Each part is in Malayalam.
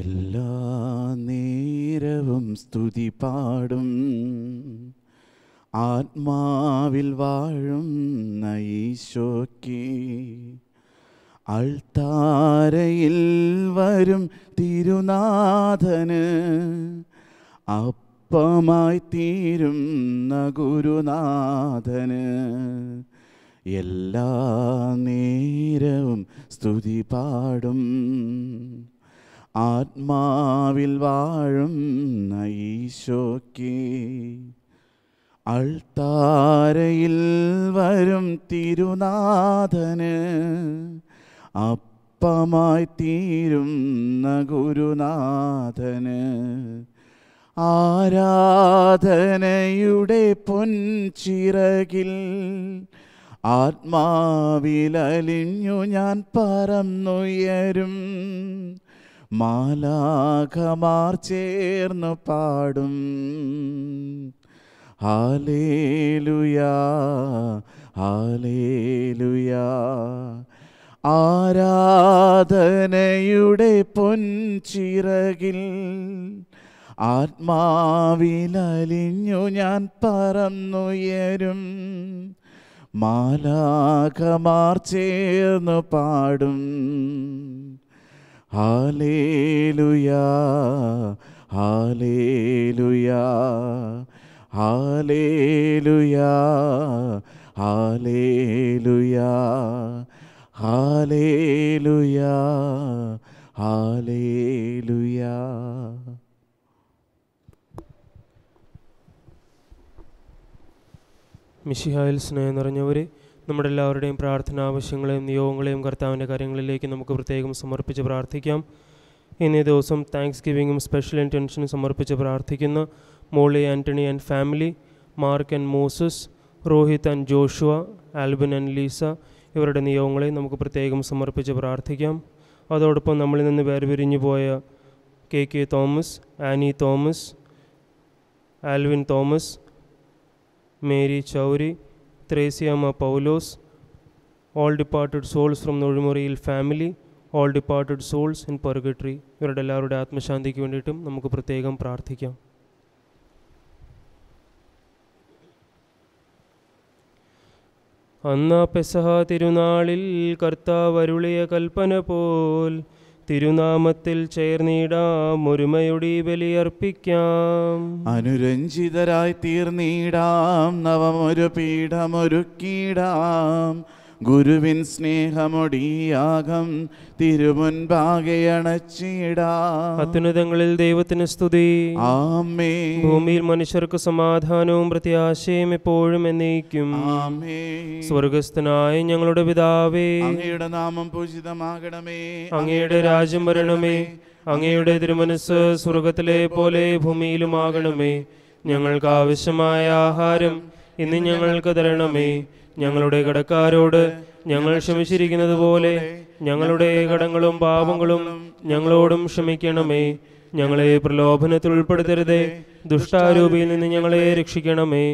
എല്ലാ നേരവും സ്തുതി പാടും ആത്മാവിൽ വാഴും നൈശോക്കി അൾത്താരയിൽ വരും തിരുനാഥന് അപ്പമായി തീരും ഗുരുനാഥന് എല്ലാ നേരവും സ്തുതി പാടും ആത്മാവിൽ വാഴുന്ന ഈശോക്ക് അൾത്താരയിൽ വരും തിരുനാഥന് അപ്പമായി തീരുന്ന ഗുരുനാഥന് ആരാധനയുടെ പൊൻചിറകിൽ ആത്മാവിലലിഞ്ഞു ഞാൻ പറന്നുയരും മാലാഖമാർ ചേർന്നു പാടും ഹാലേലുയാ ഹാലേലുയാ ആരാധനയുടെ പൊൻചിറകിൽ ആത്മാവിലലിഞ്ഞു ഞാൻ പറന്നുയരും മാലാഖമാർ ചേർന്നു പാടും ഹാലേലുയാ മിഷിഹായിൽ സ്നേഹം നിറഞ്ഞവരെ നമ്മുടെ എല്ലാവരുടെയും പ്രാർത്ഥന ആവശ്യങ്ങളെയും നിയോഗങ്ങളെയും കർത്താവിൻ്റെ കാര്യങ്ങളിലേക്ക് നമുക്ക് പ്രത്യേകം സമർപ്പിച്ച് പ്രാർത്ഥിക്കാം ഇന്നേ ദിവസം താങ്ക്സ് ഗിവിങ്ങും സ്പെഷ്യൽ ഇൻറ്റൻഷനും സമർപ്പിച്ച് പ്രാർത്ഥിക്കുന്ന Molly Antony and family Mark and Moses Rohit and Joshua Albin and Lisa ഇവരുടെ നിയോഗങ്ങളെ നമുക്ക് പ്രത്യേകം സമർപ്പിച്ച് പ്രാർത്ഥിക്കാം അതോടൊപ്പം നമ്മളിൽ നിന്ന് വേർപിരിഞ്ഞു പോയ K K Thomas Annie Thomas Alvin Thomas Mary Chowri Theresiama Paulos, all departed souls from Nozhimuril family, all departed souls in purgatory ഇവരുടെ എല്ലാവരുടെ ആത്മശാന്തിക്ക് വേണ്ടിയിട്ടും നമുക്ക് പ്രത്യേകം പ്രാർത്ഥിക്കാം അന്നാ പെസഹ തിരുനാളിൽ കർത്താവരുളിയ കൽപ്പന പോൽ തിരുനാമത്തിൽ ചേർന്നിടാം ഒരുമയുടെ ബലിയർപ്പിക്കാം അനുരഞ്ജിതരായി തീർന്നിടാം നവമൊരു പീഠമൊരുക്കിയിടാം ഗുരുവിൻ സ്നേഹമൊടിയാകം തിരുമുൻപാകെയണച്ചിടാത്യുന്നതങ്ങളിൽ ദൈവത്തിന് സ്തുതി ആമേ ഭൂമിയിൽ മനുഷ്യർക്ക് സമാധാനവും പ്രത്യാശയും എപ്പോഴും എന്നേക്കും ആമേ സ്വർഗസ്ഥനായ ഞങ്ങളുടെ പിതാവേ അങ്ങയുടെ നാമം പൂജിതമാകണമേ അങ്ങയുടെ രാജ്യം വരണമേ അങ്ങയുടെ തിരുമനസ് സ്വർഗത്തിലെ പോലെ ഭൂമിയിലുമാകണമേ ഞങ്ങൾക്ക് ആവശ്യമായ ആഹാരം ഇന്ന് ഞങ്ങൾക്ക് തരണമേ ഞങ്ങളുടെ കടക്കാരോട് ഞങ്ങൾ ക്ഷമിച്ചിരിക്കുന്നത് പോലെ ഞങ്ങളുടെ കടങ്ങളും പാപങ്ങളും ഞങ്ങളോടും ക്ഷമിക്കണമേ ഞങ്ങളെ പ്രലോഭനത്തിൽ ഉൾപ്പെടുത്തരുതേ ദുഷ്ടാരൂപിയിൽ നിന്ന് ഞങ്ങളെ രക്ഷിക്കണമേ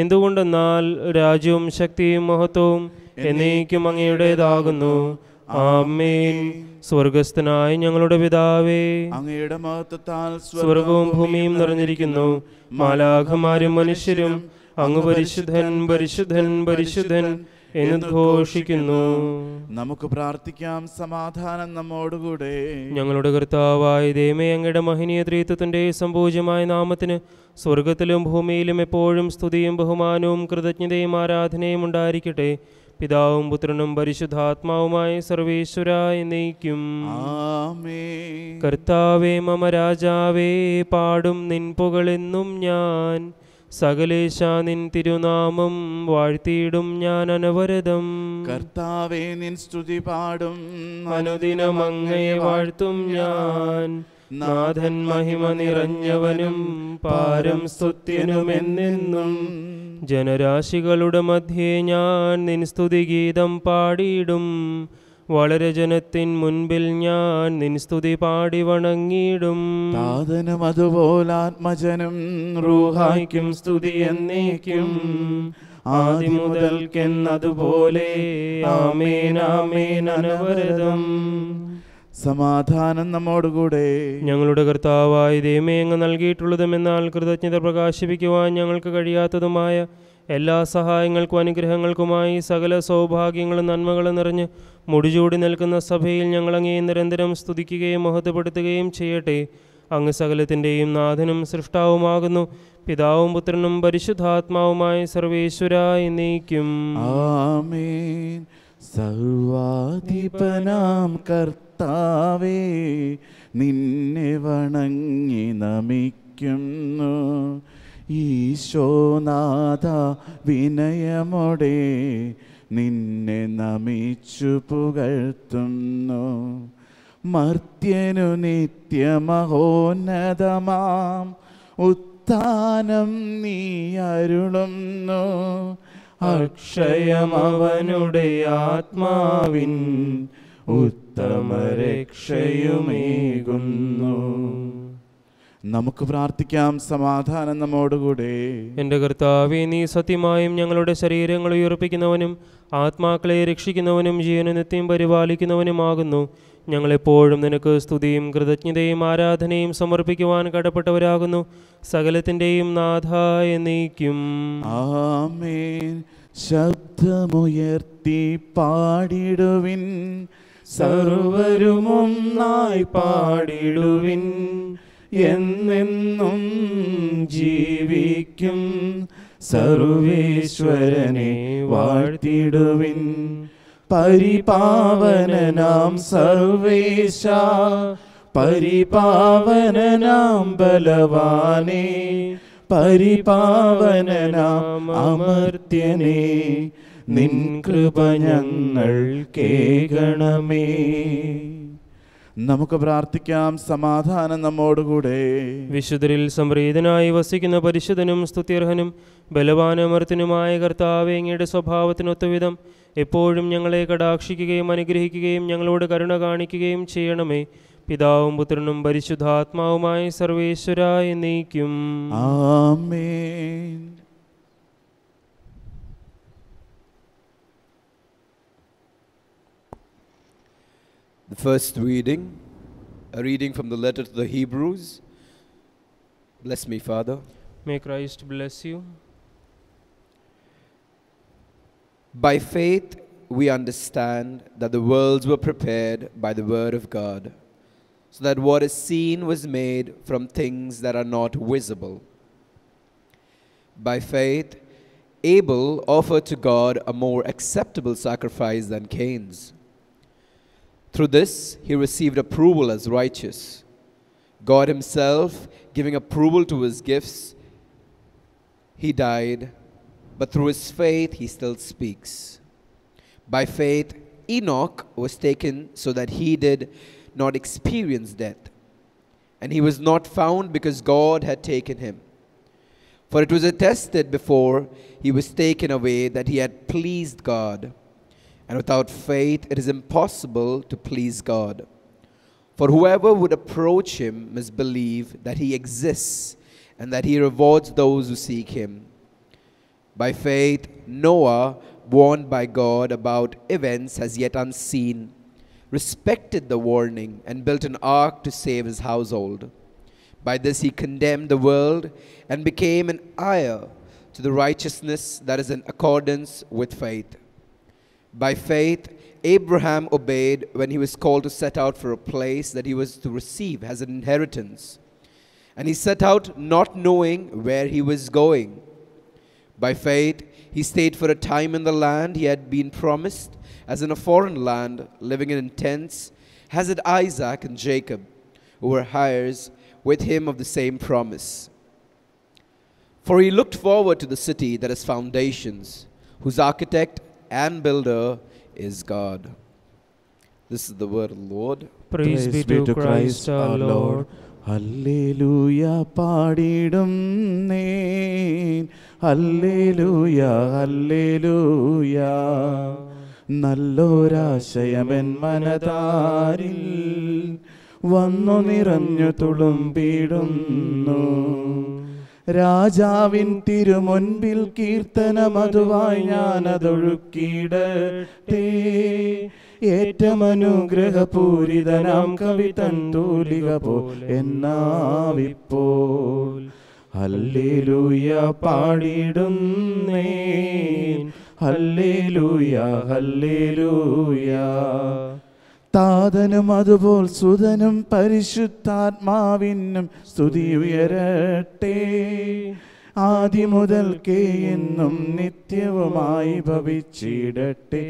എന്തുകൊണ്ടെന്നാൽ രാജ്യവും ശക്തിയും മഹത്വവും എന്നേക്കും അങ്ങയുടേതാകുന്നു ആമേൻ സ്വർഗസ്ഥനായ ഞങ്ങളുടെ പിതാവേ അങ്ങയുടെ മഹത്വത്താൽ സ്വർഗവും ഭൂമിയും നിറഞ്ഞിരിക്കുന്നു മാലാഖമാരും മനുഷ്യരും അങ്ങ് പരിശുദ്ധൻ പരിശുദ്ധൻ പരിശുദ്ധൻ എന്ന് ഘോഷിക്കുന്നു നമുക്ക് പ്രാർത്ഥിക്കാം സമാധാനം നമ്മോടുകൂടെ ഞങ്ങളുടെ കർത്താവായ ദൈവമേ അങ്ങയുടെ മഹനീയ ത്രീത്വത്തിന്റെ സംപൂജ്യമായ നാമത്തിന് സ്വർഗത്തിലും ഭൂമിയിലും എപ്പോഴും സ്തുതിയും ബഹുമാനവും കൃതജ്ഞതയും ആരാധനയും ഉണ്ടായിരിക്കട്ടെ പിതാവും പുത്രനും പരിശുദ്ധാത്മാവുമായി സർവേശ്വര എന്നേക്കും കർത്താവേ മമ രാജാവേ പാടും നിൻ പുകളെന്നും ഞാൻ സകലേശ നിൻ തിരുനാമം വാഴ്ത്തിയിടും ഞാൻ അനവരതം കർത്താവേ നിൻ സ്തുതി പാടും അനുദിനം അങ്ങയെ വാഴ്ത്തും ഞാൻ നാഥൻ മഹിമ നിറഞ്ഞവനും പാരം സ്തുത്യനുമെന്നെന്നും ജനരാശികളുടെ മധ്യേ ഞാൻ നിൻ സ്തുതിഗീതം പാടിയിടും വളരെ ജനത്തിൻ മുൻപിൽ ഞാൻ നിൻ സ്തുതി പാടി വണങ്ങിടും സാധനം അതുപോലെ ആത്മജനം റൂഹായിക്കും സ്തുതി എന്നേക്കും ആദ്യമുതൽക്കെന്നതുപോലെ ആമേൻ ആമേൻ സമാധാനം നമ്മോടുകൂടെ ഞങ്ങളുടെ കർത്താവായ ദൈവമേ അങ്ങ് എന്നാൽ കൃതജ്ഞത പ്രകാശിപ്പിക്കുവാൻ ഞങ്ങൾക്ക് കഴിയാത്തതുമായ എല്ലാ സഹായങ്ങൾക്കും അനുഗ്രഹങ്ങൾക്കുമായി സകല സൗഭാഗ്യങ്ങളും നന്മകളും നിറഞ്ഞ് മുടിചൂടി നിൽക്കുന്ന സഭയിൽ ഞങ്ങളങ്ങേ നിരന്തരം സ്തുതിക്കുകയും മഹത്വപ്പെടുത്തുകയും ചെയ്യട്ടെ അങ്ങ് സകലത്തിൻ്റെയും നാഥനും സൃഷ്ടാവുമാകുന്നു പിതാവും പുത്രനും പരിശുദ്ധാത്മാവുമായി സർവേശ്വരായി നീക്കും ആമേൻ സർവാധിപനാം കർത്താവേ നിന്നെ വണങ്ങി നമിക്കുന്നു ഈശോനാഥ വിനയമോടെ നിന്നെ നമിച്ചു പുകഴ്ത്തുന്നു മർത്യനു നിത്യമഹോന്നതമാം ഉത്ഥാനം നീ അരുളുന്നു അക്ഷയമവനുടെ ആത്മാവിൻ ഉത്തമരക്ഷയുമേകുന്നു നമുക്ക് പ്രാർത്ഥിക്കാം സമാധാനം നമ്മോടുകൂടെ എൻ്റെ കർത്താവെ നീ സത്യമായും ഞങ്ങളുടെ ശരീരങ്ങൾ ഉയർപ്പിക്കുന്നവനും ആത്മാക്കളെ രക്ഷിക്കുന്നവനും ജീവനനിത്യം പരിപാലിക്കുന്നവനുമാകുന്നു ഞങ്ങളെപ്പോഴും നിനക്ക് സ്തുതിയും കൃതജ്ഞതയും ആരാധനയും സമർപ്പിക്കുവാൻ കടപ്പെട്ടവരാകുന്നു സകലത്തിൻ്റെയും നാഥായ നീക്കും ആമേൻ ശബ്ദമുയർത്തി പാടിടുവിൻ സർവരുമൊന്നായി പാടിടുവിൻ എന്നെന്നും ജീവിക്കും സർവേശ്വരനെ വാഴ്ത്തിടുവിൻ പരിപാവനാം സർവേശ പരിപാവനാം ബലവാനേ പരിപാവനാം അമർത്യനേ നിൻ കൃപ ഞങ്ങൾ കേകണമേ നമുക്ക് പ്രാർത്ഥിക്കാം സമാധാനം നമ്മോടുകൂടെ വിശുദ്ധരിൽ സംപ്രീതനായി വസിക്കുന്ന പരിശുദ്ധനും സ്തുത്യർഹനും ബലവാനമർത്തനുമായ കർത്താവേങ്ങയുടെ അങ്ങയുടെ സ്വഭാവത്തിനൊത്തവിധം എപ്പോഴും ഞങ്ങളെ കടാക്ഷിക്കുകയും അനുഗ്രഹിക്കുകയും ഞങ്ങളോട് കരുണ കാണിക്കുകയും ചെയ്യണമേ പിതാവും പുത്രനും പരിശുദ്ധാത്മാവുമായി സർവേശ്വരായി നീക്കും ആമേൻ The first reading, a reading from the letter to the Hebrews. Bless me, Father. May Christ bless you. By faith, we understand that the worlds were prepared by the word of God, so that what is seen was made from things that are not visible. By faith, Abel offered to God a more acceptable sacrifice than Cain's through this, he received approval as righteous. God himself giving approval to his gifts, he died, but through his faith, he still speaks. By faith, Enoch was taken so that he did not experience death. And he was not found because God had taken him. For it was attested before he was taken away that he had pleased God. And without faith, it is impossible to please God. For whoever would approach him must believe that he exists and that he rewards those who seek him. By faith, Noah, warned by God about events as yet unseen, respected the warning and built an ark to save his household. By this he condemned the world and became an heir to the righteousness that is in accordance with faith. By faith, Abraham obeyed when he was called to set out for a place that he was to receive as an inheritance. And he set out not knowing where he was going. By faith, he stayed for a time in the land he had been promised, as in a foreign land, living in tents, as did Isaac and Jacob, who were heirs with him of the same promise. For he looked forward to the city that has foundations, whose architect and builder is God. This is the word of the Lord. Praise, Praise be, be to Christ, Christ our Lord. Lord. Hallelujah, Padidum Nain. Hallelujah, Hallelujah. നല്ലോരാശയമൻ മനതാരിൽ വന്നു നിറഞ്ഞു തുളുമ്പിടുന്നു രാജാവിൻ തിരുമുൻപിൽ കീർത്തനമതുവായി ഞാനതൊഴുക്കിയിടട്ടേ ഏറ്റമനുഗ്രഹപൂരിതനാം കവി തൂലിക പോൽ എന്നാവിപ്പോൾ ഹല്ലേലൂയ പാടിടുന്നേ ഹല്ലേലൂയ ഹല്ലേലൂയ താതനും അതുപോൽ സുതനും പരിശുദ്ധാത്മാവിനും സ്തുതി ഉയരട്ടെ ആദ്യം മുതൽ കേന്നും നിത്യവുമായി ഭവിച്ചിടട്ടെ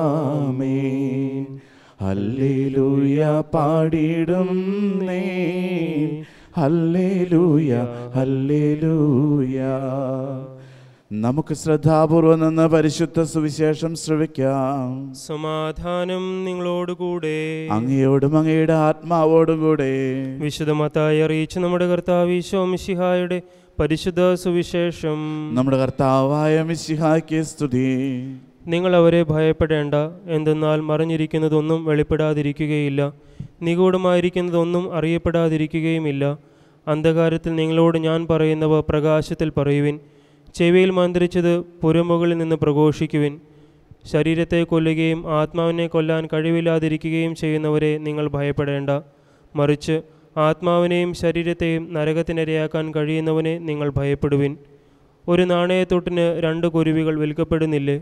ആമേ ഹല്ലേലൂയ പാടിയിടും നേ ഹല്ലേലൂയ ഹല്ലേലൂയ നമുക്ക് ശ്രദ്ധാപൂർവം നിന്ന് പരിശുദ്ധ സുവിശേഷം ശ്രവിക്കാം സമാധാനം നിങ്ങളോടുകൂടെ അങ്ങയോടും അങ്ങയുടെ ആത്മാവോടും കൂടെ വിശദമത്തായി അറിയിച്ച് നമ്മുടെ കർത്താവ് ഈശോമിഷിഹായുടെ പരിശുദ്ധ സുവിശേഷം നമ്മുടെ കർത്താവായ മിശിഹായ്ക്ക് സ്തുതി നിങ്ങൾ അവരെ ഭയപ്പെടേണ്ട എന്തെന്നാൽ മറിഞ്ഞിരിക്കുന്നതൊന്നും വെളിപ്പെടാതിരിക്കുകയില്ല നിഗൂഢമായിരിക്കുന്നതൊന്നും അറിയപ്പെടാതിരിക്കുകയുമില്ല അന്ധകാരത്തിൽ നിങ്ങളോട് ഞാൻ പറയുന്നവ പ്രകാശത്തിൽ പറയുവിൻ ചെവിയിൽ മന്ത്രിച്ചത് പുരമുകളിൽ നിന്ന് പ്രഘോഷിക്കുവിൻ ശരീരത്തെ കൊല്ലുകയും ആത്മാവിനെ കൊല്ലാൻ കഴിവില്ലാതിരിക്കുകയും ചെയ്യുന്നവരെ നിങ്ങൾ ഭയപ്പെടേണ്ട മറിച്ച് ആത്മാവിനെയും ശരീരത്തെയും നരകത്തിനിരയാക്കാൻ കഴിയുന്നവനെ നിങ്ങൾ ഭയപ്പെടുവിൻ ഒരു നാണയത്തൊട്ടിന് രണ്ട് കുരുവികൾ വിൽക്കപ്പെടുന്നില്ലേ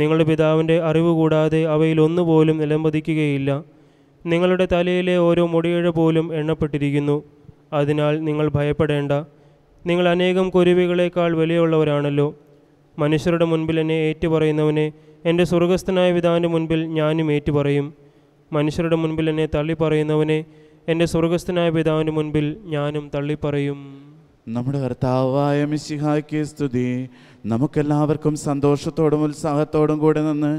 നിങ്ങളുടെ പിതാവിൻ്റെ അറിവ് കൂടാതെ അവയിലൊന്നുപോലും നിലംപതിക്കുകയില്ല നിങ്ങളുടെ തലയിലെ ഓരോ മുടിയഴ പോലും എണ്ണപ്പെട്ടിരിക്കുന്നു അതിനാൽ നിങ്ങൾ ഭയപ്പെടേണ്ട നിങ്ങൾ അനേകം കുരുവികളേക്കാൾ വിലയുള്ളവരാണല്ലോ മനുഷ്യരുടെ മുൻപിൽ എന്നെ ഏറ്റുപറയുന്നവനെ എൻ്റെ സ്വർഗസ്ഥനായ പിതാവിൻ്റെ മുൻപിൽ ഞാനും ഏറ്റുപറയും മനുഷ്യരുടെ മുൻപിൽ എന്നെ തള്ളിപ്പറയുന്നവനെ എൻ്റെ സ്വർഗസ്ഥനായ പിതാവിൻ്റെ മുൻപിൽ ഞാനും തള്ളിപ്പറയും നമ്മുടെ കർത്താവായ മിശിഹായ്ക്ക് സ്തുതി നമുക്കെല്ലാവർക്കും സന്തോഷത്തോടും ഉത്സാഹത്തോടും കൂടെ നിന്ന്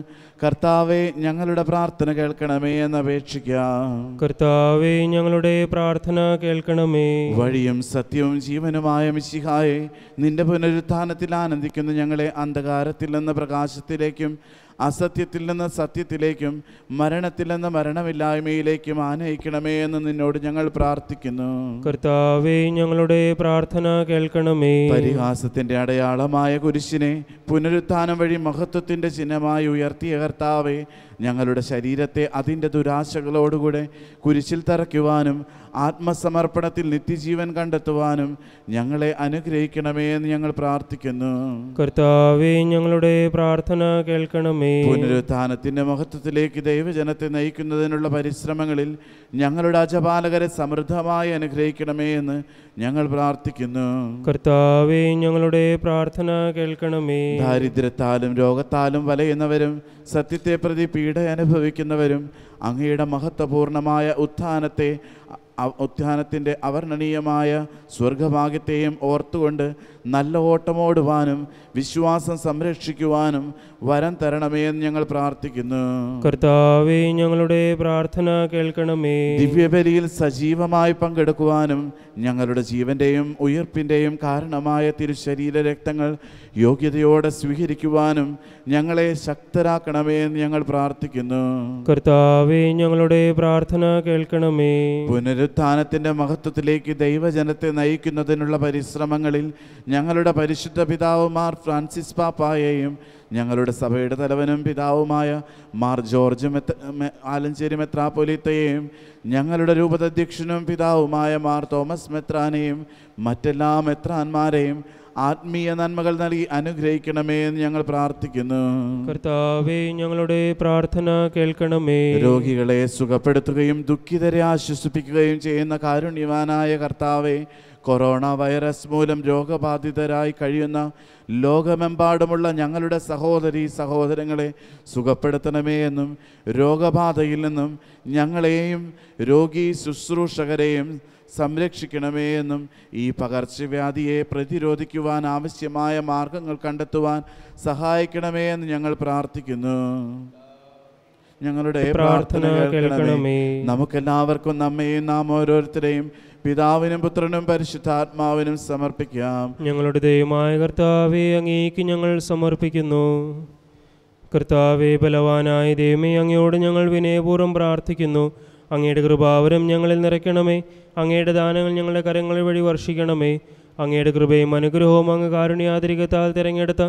കർത്താവെ ഞങ്ങളുടെ പ്രാർത്ഥന കേൾക്കണമേ എന്ന് അപേക്ഷിക്കാം കർത്താവെ ഞങ്ങളുടെ പ്രാർത്ഥന കേൾക്കണമേ വഴിയും സത്യവും ജീവനുമായ മിശിഹായെ നിന്റെ പുനരുത്ഥാനത്തിൽ ആനന്ദിക്കുന്ന ഞങ്ങളെ അന്ധകാരത്തിൽ നിന്ന് പ്രകാശത്തിലേക്കും അസത്യത്തിൽ നിന്ന് സത്യത്തിലേക്കും മരണത്തിൽ നിന്ന് മരണമില്ലായ്മയിലേക്കും ആനയിക്കണമേ എന്ന് നിന്നോട് ഞങ്ങൾ പ്രാർത്ഥിക്കുന്നു കർത്താവേ ഞങ്ങളുടെ പ്രാർത്ഥന കേൾക്കണമേ പരിഹാസത്തിന്റെ അടയാളമായ കുരിശിനെ പുനരുത്ഥാനം വഴി മഹത്വത്തിന്റെ ചിഹ്നമായി ഉയർത്തിയ കർത്താവെ ഞങ്ങളുടെ ശരീരത്തെ അതിൻ്റെ ദുരാശകളോടുകൂടെ കുരിശിൽ തറയ്ക്കുവാനും ആത്മസമർപ്പണത്തിൽ നിത്യജീവൻ കണ്ടെത്തുവാനും ഞങ്ങളെ അനുഗ്രഹിക്കണമേ എന്ന് ഞങ്ങൾ പ്രാർത്ഥിക്കുന്നു കർത്താവേ ഞങ്ങളുടെ പ്രാർത്ഥന കേൾക്കണമേ പുനരുത്ഥാനത്തിൻ്റെ മഹത്വത്തിലേക്ക് ദൈവജനത്തെ നയിക്കുന്നതിനുള്ള പരിശ്രമങ്ങളിൽ ഞങ്ങളുടെ അജപാലകരെ സമൃദ്ധമായി അനുഗ്രഹിക്കണമേ എന്ന് ഞങ്ങൾ പ്രാർത്ഥിക്കുന്നു കർത്താവേ ഞങ്ങളുടെ പ്രാർത്ഥന കേൾക്കണമേ ദാരിദ്ര്യത്താലും രോഗത്താലും വലയുന്നവരും സത്യത്തെ പ്രതി പീഡ അനുഭവിക്കുന്നവരും അങ്ങയുടെ മഹത്വപൂർണമായ ഉത്ഥാനത്തെ ഉത്ഥാനത്തിൻ്റെ അവർണ്ണനീയമായ സ്വർഗഭാഗ്യത്തെയും ഓർത്തുകൊണ്ട് നല്ല ഓട്ടമോടുവാനും വിശ്വാസം സംരക്ഷിക്കുവാനും വരം തരണമേ എന്ന് ഞങ്ങൾ പ്രാർത്ഥിക്കുന്നു കർത്താവെ ഞങ്ങളുടെ പ്രാർത്ഥന കേൾക്കണമേ ദിവ്യബലിയിൽ സജീവമായി പങ്കെടുക്കുവാനും ഞങ്ങളുടെ ജീവന്റെയും ഉയർപ്പിന്റെയും കാരണമായ തിരുശരീര രക്തങ്ങൾ യോഗ്യതയോടെ സ്വീകരിക്കുവാനും ഞങ്ങളെ ശക്തരാക്കണമേ എന്ന് ഞങ്ങൾ പ്രാർത്ഥിക്കുന്നു കർത്താവെ ഞങ്ങളുടെ പ്രാർത്ഥന കേൾക്കണമേ പുനരുത്ഥാനത്തിന്റെ മഹത്വത്തിലേക്ക് ദൈവജനത്തെ നയിക്കുന്നതിനുള്ള പരിശ്രമങ്ങളിൽ ഞങ്ങളുടെ പരിശുദ്ധ പിതാവുമാർ ഫ്രാൻസിസ് പാപ്പായെയും ഞങ്ങളുടെ സഭയുടെ തലവനും പിതാവുമായ മാർ ജോർജ് മെത്ത ആലഞ്ചേരി മെത്രാപ്പൊലീത്തയെയും ഞങ്ങളുടെ രൂപതധ്യക്ഷനും പിതാവുമായ മാർ തോമസ് മെത്രാനെയും മറ്റെല്ലാ മെത്രാന്മാരെയും ആത്മീയ നന്മകൾ നൽകി അനുഗ്രഹിക്കണമേ എന്ന് ഞങ്ങൾ പ്രാർത്ഥിക്കുന്നു കർത്താവേ ഞങ്ങളുടെ പ്രാർത്ഥന കേൾക്കണമേ രോഗികളെ സുഖപ്പെടുത്തുകയും ദുഃഖിതരെ ആശ്വസിപ്പിക്കുകയും ചെയ്യുന്ന കാരുണ്യവാനായ കർത്താവെ കൊറോണ വൈറസ് മൂലം രോഗബാധിതരായി കഴിയുന്ന ലോകമെമ്പാടുമുള്ള ഞങ്ങളുടെ സഹോദരി സഹോദരങ്ങളെ സുഖപ്പെടുത്തണമേ എന്നും രോഗബാധയിൽ നിന്നും ഞങ്ങളെയും രോഗി ശുശ്രൂഷകരെയും സംരക്ഷിക്കണമേ എന്നും ഈ പകർച്ചവ്യാധിയെ പ്രതിരോധിക്കുവാൻ ആവശ്യമായ മാർഗങ്ങൾ കണ്ടെത്തുവാൻ സഹായിക്കണമേ എന്ന് ഞങ്ങൾ പ്രാർത്ഥിക്കുന്നു ഞങ്ങളുടെ പ്രാർത്ഥന കേൾക്കണമേ നമുക്കെല്ലാവർക്കും നമ്മയും നാം ഓരോരുത്തരെയും പിതാവിനും പുത്രനും പരിശുദ്ധാത്മാവിനും സമർപ്പിക്കാം ഞങ്ങളുടെ ദൈവമായ കർത്താവെ അങ്ങേക്ക് ഞങ്ങൾ സമർപ്പിക്കുന്നു കർത്താവെ ബലവാനായ ദൈവമേ അങ്ങയോട് ഞങ്ങൾ വിനയപൂർവ്വം പ്രാർത്ഥിക്കുന്നു അങ്ങയുടെ കൃപാവരം ഞങ്ങളിൽ നിറയ്ക്കണമേ അങ്ങയുടെ ദാനങ്ങൾ ഞങ്ങളുടെ കരങ്ങൾ വഴി വർഷിക്കണമേ അങ്ങയുടെ കൃപയും അനുഗ്രഹവും അങ്ങ് കാരുണ്യാതിരികത്താൽ തിരഞ്ഞെടുത്ത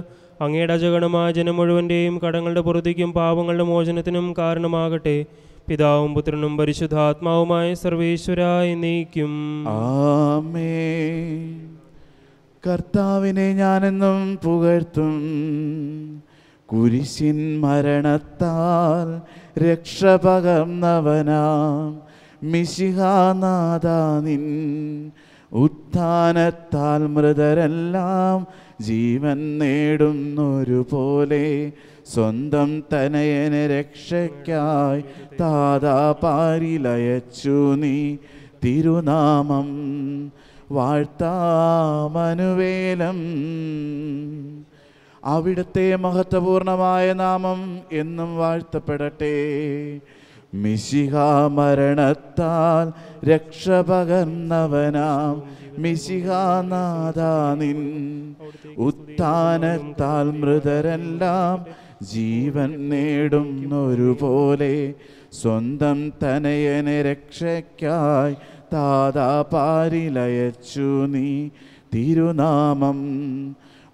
അങ്ങയുടെ അജഗണമായ ജനം മുഴുവൻ്റെയും കടങ്ങളുടെ പുറത്തേക്കും പാപങ്ങളുടെ മോചനത്തിനും കാരണമാകട്ടെ പിതാവും പുത്രനും പരിശുദ്ധാത്മാവുമായ സർവേശ്വരായി നീക്കും ആമേ കർത്താവിനെ ഞാനെന്നും പുകഴ്ത്തും കുരിശിൻ മരണത്താൽ രക്ഷ പകർന്നവനാം മിശിഹാനാഥാനിൻ ഉത്ഥാനത്താൽ മൃതരെല്ലാം ജീവൻ നേടുന്നൊരു പോലെ സ്വന്തം തനയന് രക്ഷയ്ക്കായി താതാ പാരിലയച്ചു നീ തിരുനാമം വാഴ്ത്താമനുവേലം അവിടുത്തെ മഹത്വപൂർണമായ നാമം എന്നും വാഴ്ത്തപ്പെടട്ടെ മിശിഹ മരണത്താൽ രക്ഷ പകർന്നവനാം മിശിഹാനാഥാനിൻ ഉത്താനത്താൽ മൃതരെല്ലാം ജീവൻ നേടുന്നൊരുപോലെ സ്വന്തം തനയനെ രക്ഷയ്ക്കായി താതാ പാരിലയച്ചു നീ തിരുനാമം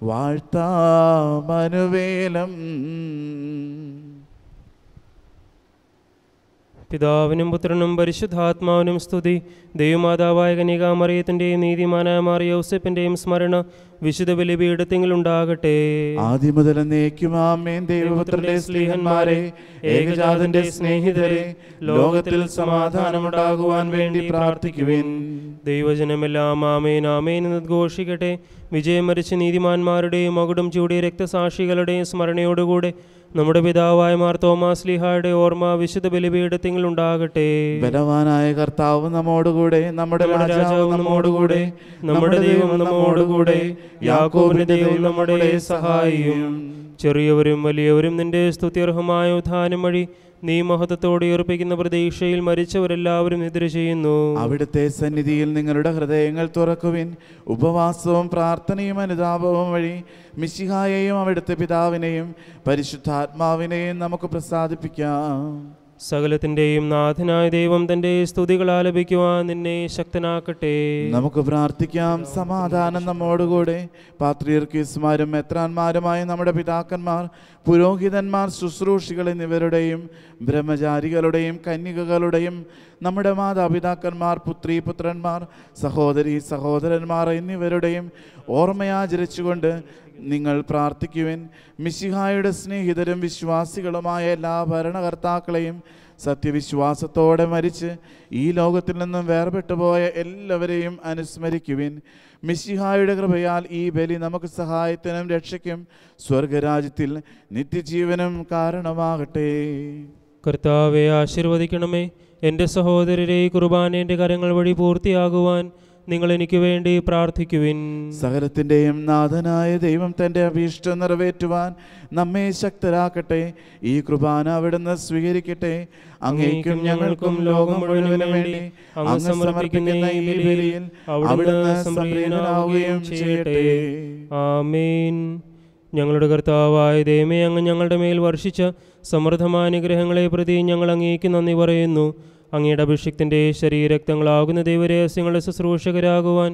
വാഴ്ത്താമനുവേലം പിതാവിനും പുത്രനും പരിശുദ്ധാത്മാവിനും സ്തുതി ദൈവമാതാവായ കനികാമറിയത്തിൻ്റെയും നീതിമാനായ മാറിയ ഔസപ്പിൻ്റെയും സ്മരണ വിശുദ്ധ ഉണ്ടാകട്ടെ ആദ്യം മുതൽ ദൈവപുത്രന്റെ സ്നേഹന്മാരെ ഏകജാതന്റെ സ്നേഹിതരെ ലോകത്തിൽ സമാധാനമുണ്ടാകുവാൻ വേണ്ടി പ്രാർത്ഥിക്കുവിൻ ദൈവജനമെല്ലാം ആമേൻ ആമേൻ എന്ന് ഘോഷിക്കട്ടെ വിജയം മരിച്ച നീതിമാന്മാരുടെയും മകുടം ചൂടിയ രക്തസാക്ഷികളുടെയും സ്മരണയോടുകൂടെ നമ്മുടെ പിതാവായ മാർ തോമാസ് ലിഹായുടെ ഓർമ്മ വിശുദ്ധ ബലിപീഠത്തിങ്ങൾ ഉണ്ടാകട്ടെ ബലവാനായ കർത്താവ് നമ്മോടുകൂടെ നമ്മുടെ നമ്മോടുകൂടെ നമ്മുടെ ദൈവം നമ്മോടുകൂടെ യാക്കോബിന്റെ ദൈവം നമ്മുടെ സഹായിയും ചെറിയവരും വലിയവരും നിന്റെ സ്തുത്യർഹമായ ഉദാനം വഴി നീ മഹത്വത്തോടെ ഉറപ്പിക്കുന്ന പ്രതീക്ഷയിൽ മരിച്ചവരെല്ലാവരും നിദ്ര ചെയ്യുന്നു അവിടുത്തെ സന്നിധിയിൽ നിങ്ങളുടെ ഹൃദയങ്ങൾ തുറക്കുവിൻ ഉപവാസവും പ്രാർത്ഥനയും അനുതാപവും വഴി മിശിഹായെയും അവിടുത്തെ പിതാവിനെയും പരിശുദ്ധാത്മാവിനെയും നമുക്ക് പ്രസാദിപ്പിക്കാം സകലത്തിന്റെയും നാഥനായ ദൈവം തന്റെ സ്തുതികൾ ആലപിക്കുവാൻ നിന്നെ ശക്തനാക്കട്ടെ നമുക്ക് പ്രാർത്ഥിക്കാം സമാധാനം നമ്മോടുകൂടെ പാത്രീർക്കീസ്മാരും മെത്രാന്മാരുമായ നമ്മുടെ പിതാക്കന്മാർ പുരോഹിതന്മാർ ശുശ്രൂഷികൾ എന്നിവരുടെയും ബ്രഹ്മചാരികളുടെയും കന്യകകളുടെയും നമ്മുടെ മാതാപിതാക്കന്മാർ പുത്രി പുത്രന്മാർ സഹോദരി സഹോദരന്മാർ എന്നിവരുടെയും ഓർമ്മയാചരിച്ചുകൊണ്ട് നിങ്ങൾ പ്രാർത്ഥിക്കുവിൻ മിശിഹായുടെ സ്നേഹിതരും വിശ്വാസികളുമായ എല്ലാ ഭരണകർത്താക്കളെയും സത്യവിശ്വാസത്തോടെ മരിച്ച് ഈ ലോകത്തിൽ നിന്നും വേർപെട്ടുപോയ എല്ലാവരെയും അനുസ്മരിക്കുവിൻ മിശിഹായുടെ കൃപയാൽ ഈ ബലി നമുക്ക് സഹായത്തിനും രക്ഷയ്ക്കും സ്വർഗരാജ്യത്തിൽ നിത്യജീവനും കാരണമാകട്ടെ കർത്താവെ ആശീർവദിക്കണമേ എൻ്റെ സഹോദരരെ കുർബാനേൻ്റെ കരങ്ങൾ വഴി പൂർത്തിയാകുവാൻ നിങ്ങൾ എനിക്ക് വേണ്ടി പ്രാർത്ഥിക്കുവിൻ സകലത്തിൻ്റെയും നാഥനായ ദൈവം തൻ്റെ അഭീഷ്ടം നിറവേറ്റുവാൻ നമ്മെ ശക്തരാക്കട്ടെ ഈ കുർബാന അവിടുന്ന് സ്വീകരിക്കട്ടെ അങ്ങേക്കും ഞങ്ങൾക്കും ലോകം മുഴുവനും വേണ്ടി അങ്ങ് സമർപ്പിക്കുന്ന ഈ ബലിയിൽ അവിടുന്ന് സംപ്രീതനാവുകയും ചെയ്യട്ടെ ആമീൻ ഞങ്ങളുടെ കർത്താവായ ദൈവമേ അങ്ങ് ഞങ്ങളുടെ മേൽ വർഷിച്ച സമൃദ്ധമായ അനുഗ്രഹങ്ങളെ പ്രതി ഞങ്ങൾ അങ്ങേക്ക് നന്ദി പറയുന്നു അങ്ങയുടെ അഭിഷിക്തിൻ്റെ ശരീരക്തങ്ങളാകുന്ന ദൈവരഹസ്യങ്ങളുടെ ശുശ്രൂഷകരാകുവാൻ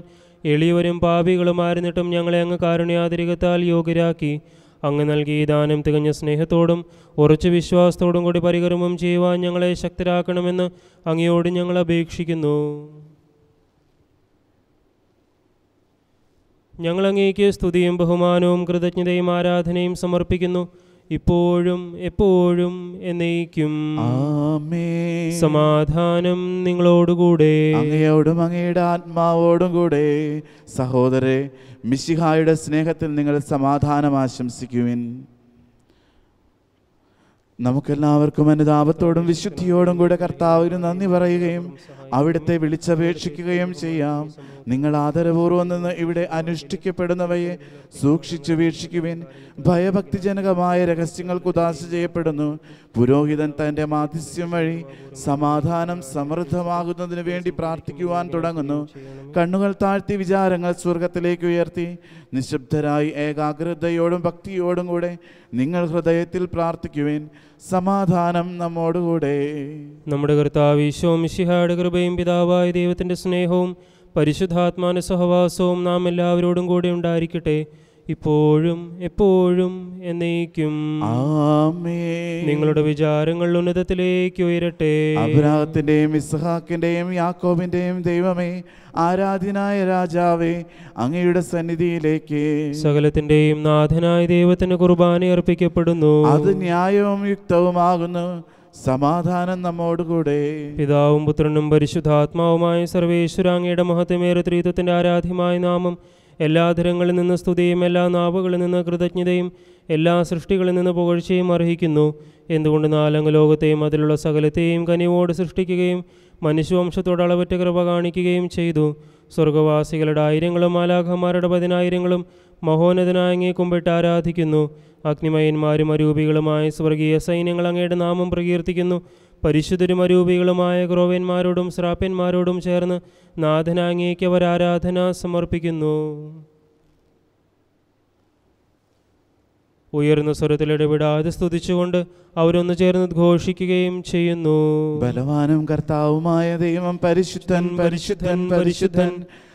എളിയവരും പാപികളുമായിരുന്നിട്ടും ഞങ്ങളെ അങ്ങ് കാരുണ്യാതിരികത്താൽ യോഗ്യരാക്കി അങ്ങ് നൽകിയ ദാനം തികഞ്ഞ സ്നേഹത്തോടും ഉറച്ചു വിശ്വാസത്തോടും കൂടി പരികർമ്മം ചെയ്യുവാൻ ഞങ്ങളെ ശക്തരാക്കണമെന്ന് അങ്ങയോട് ഞങ്ങൾ അപേക്ഷിക്കുന്നു ഞങ്ങൾ അങ്ങേക്ക് സ്തുതിയും ബഹുമാനവും കൃതജ്ഞതയും ആരാധനയും സമർപ്പിക്കുന്നു ഇപ്പോഴും എപ്പോഴും എന്നേക്കും ആമേ സമാധാനം നിങ്ങളോടുകൂടെ അങ്ങയോടും അങ്ങയുടെ ആത്മാവോടും കൂടെ സഹോദരെ മിശിഹായുടെ സ്നേഹത്തിൽ നിങ്ങൾ സമാധാനം ആശംസിക്കുവിൻ നമുക്കെല്ലാവർക്കും അനുതാപത്തോടും വിശുദ്ധിയോടും കൂടെ കർത്താവിന് നന്ദി പറയുകയും അവിടുത്തെ വിളിച്ചപേക്ഷിക്കുകയും ചെയ്യാം നിങ്ങൾ ആദരപൂർവ്വം നിന്ന് ഇവിടെ അനുഷ്ഠിക്കപ്പെടുന്നവയെ സൂക്ഷിച്ചു വീക്ഷിക്കുവിൻ ഭയഭക്തിജനകമായ രഹസ്യങ്ങൾക്ക് കുദാശ ചെയ്യപ്പെടുന്നു പുരോഹിതൻ തൻ്റെ മാധ്യസ്യം വഴി സമാധാനം സമൃദ്ധമാകുന്നതിന് വേണ്ടി പ്രാർത്ഥിക്കുവാൻ തുടങ്ങുന്നു കണ്ണുകൾ താഴ്ത്തി വിചാരങ്ങൾ സ്വർഗത്തിലേക്ക് ഉയർത്തി നിശബ്ദരായി ഏകാഗ്രതയോടും ഭക്തിയോടും കൂടെ നിങ്ങൾ ഹൃദയത്തിൽ പ്രാർത്ഥിക്കുവേൻ സമാധാനം നമ്മോടുകൂടെ നമ്മുടെ കർത്താവ് കൃപയും പിതാവായ ദൈവത്തിൻ്റെ സ്നേഹവും പരിശുദ്ധാത്മാന സഹവാസവും നാം എല്ലാവരോടും കൂടെ ഉണ്ടായിരിക്കട്ടെ ഇപ്പോഴും എപ്പോഴും എന്നേക്കും നിങ്ങളുടെ വിചാരങ്ങൾ ഉന്നതത്തിലേക്ക് ഉയരട്ടെ അബ്രാഹത്തിന്റെയും ഇസ്ഹാക്കിന്റെയും യാക്കോബിന്റെയും ദൈവമേ ആരാധനായ രാജാവേ അങ്ങയുടെ സന്നിധിയിലേക്ക് സകലത്തിന്റെയും നാഥനായ ദൈവത്തിന് കുർബാന അർപ്പിക്കപ്പെടുന്നു അത് ന്യായവും യുക്തവുമാകുന്നു സമാധാനം നമ്മോടുകൂടെ പിതാവും പുത്രനും പരിശുദ്ധാത്മാവുമായ സർവേശ്വരാങ്ങയുടെ മഹത്വമേറെ ത്രീത്വത്തിന്റെ ആരാധ്യമായ നാമം എല്ലാ അധരങ്ങളിൽ നിന്ന് സ്തുതിയും എല്ലാ നാവുകളിൽ നിന്ന് കൃതജ്ഞതയും എല്ലാ സൃഷ്ടികളിൽ നിന്ന് പുകഴ്ചയും അർഹിക്കുന്നു എന്തുകൊണ്ട് നാലംഗ ലോകത്തെയും അതിലുള്ള സകലത്തെയും കനിവോട് സൃഷ്ടിക്കുകയും മനുഷ്യവംശത്തോട് അളവറ്റ കൃപ കാണിക്കുകയും ചെയ്തു സ്വർഗവാസികളുടെ ആയിരങ്ങളും മാലാഖന്മാരുടെ പതിനായിരങ്ങളും മഹോന്നതനായ കുമ്പിട്ട് ആരാധിക്കുന്നു അഗ്നിമയന്മാരും അരൂപികളുമായ സ്വർഗീയ സൈന്യങ്ങൾ അങ്ങയുടെ നാമം പ്രകീർത്തിക്കുന്നു പരിശുദ്ധരും അരൂപികളുമായ ക്രോവ്യന്മാരോടും ശ്രാപ്യന്മാരോടും ചേർന്ന് നാഥനാങ്ങേക്ക് അവർ ആരാധന സമർപ്പിക്കുന്നു ഉയർന്ന സ്വരത്തിൽ ഇടപെടാതെ സ്തുതിച്ചുകൊണ്ട് അവരൊന്നു ചേർന്ന് ഘോഷിക്കുകയും ചെയ്യുന്നു ബലവാനും കർത്താവുമായ ദൈവം പരിശുദ്ധൻ പരിശുദ്ധൻ പരിശുദ്ധൻ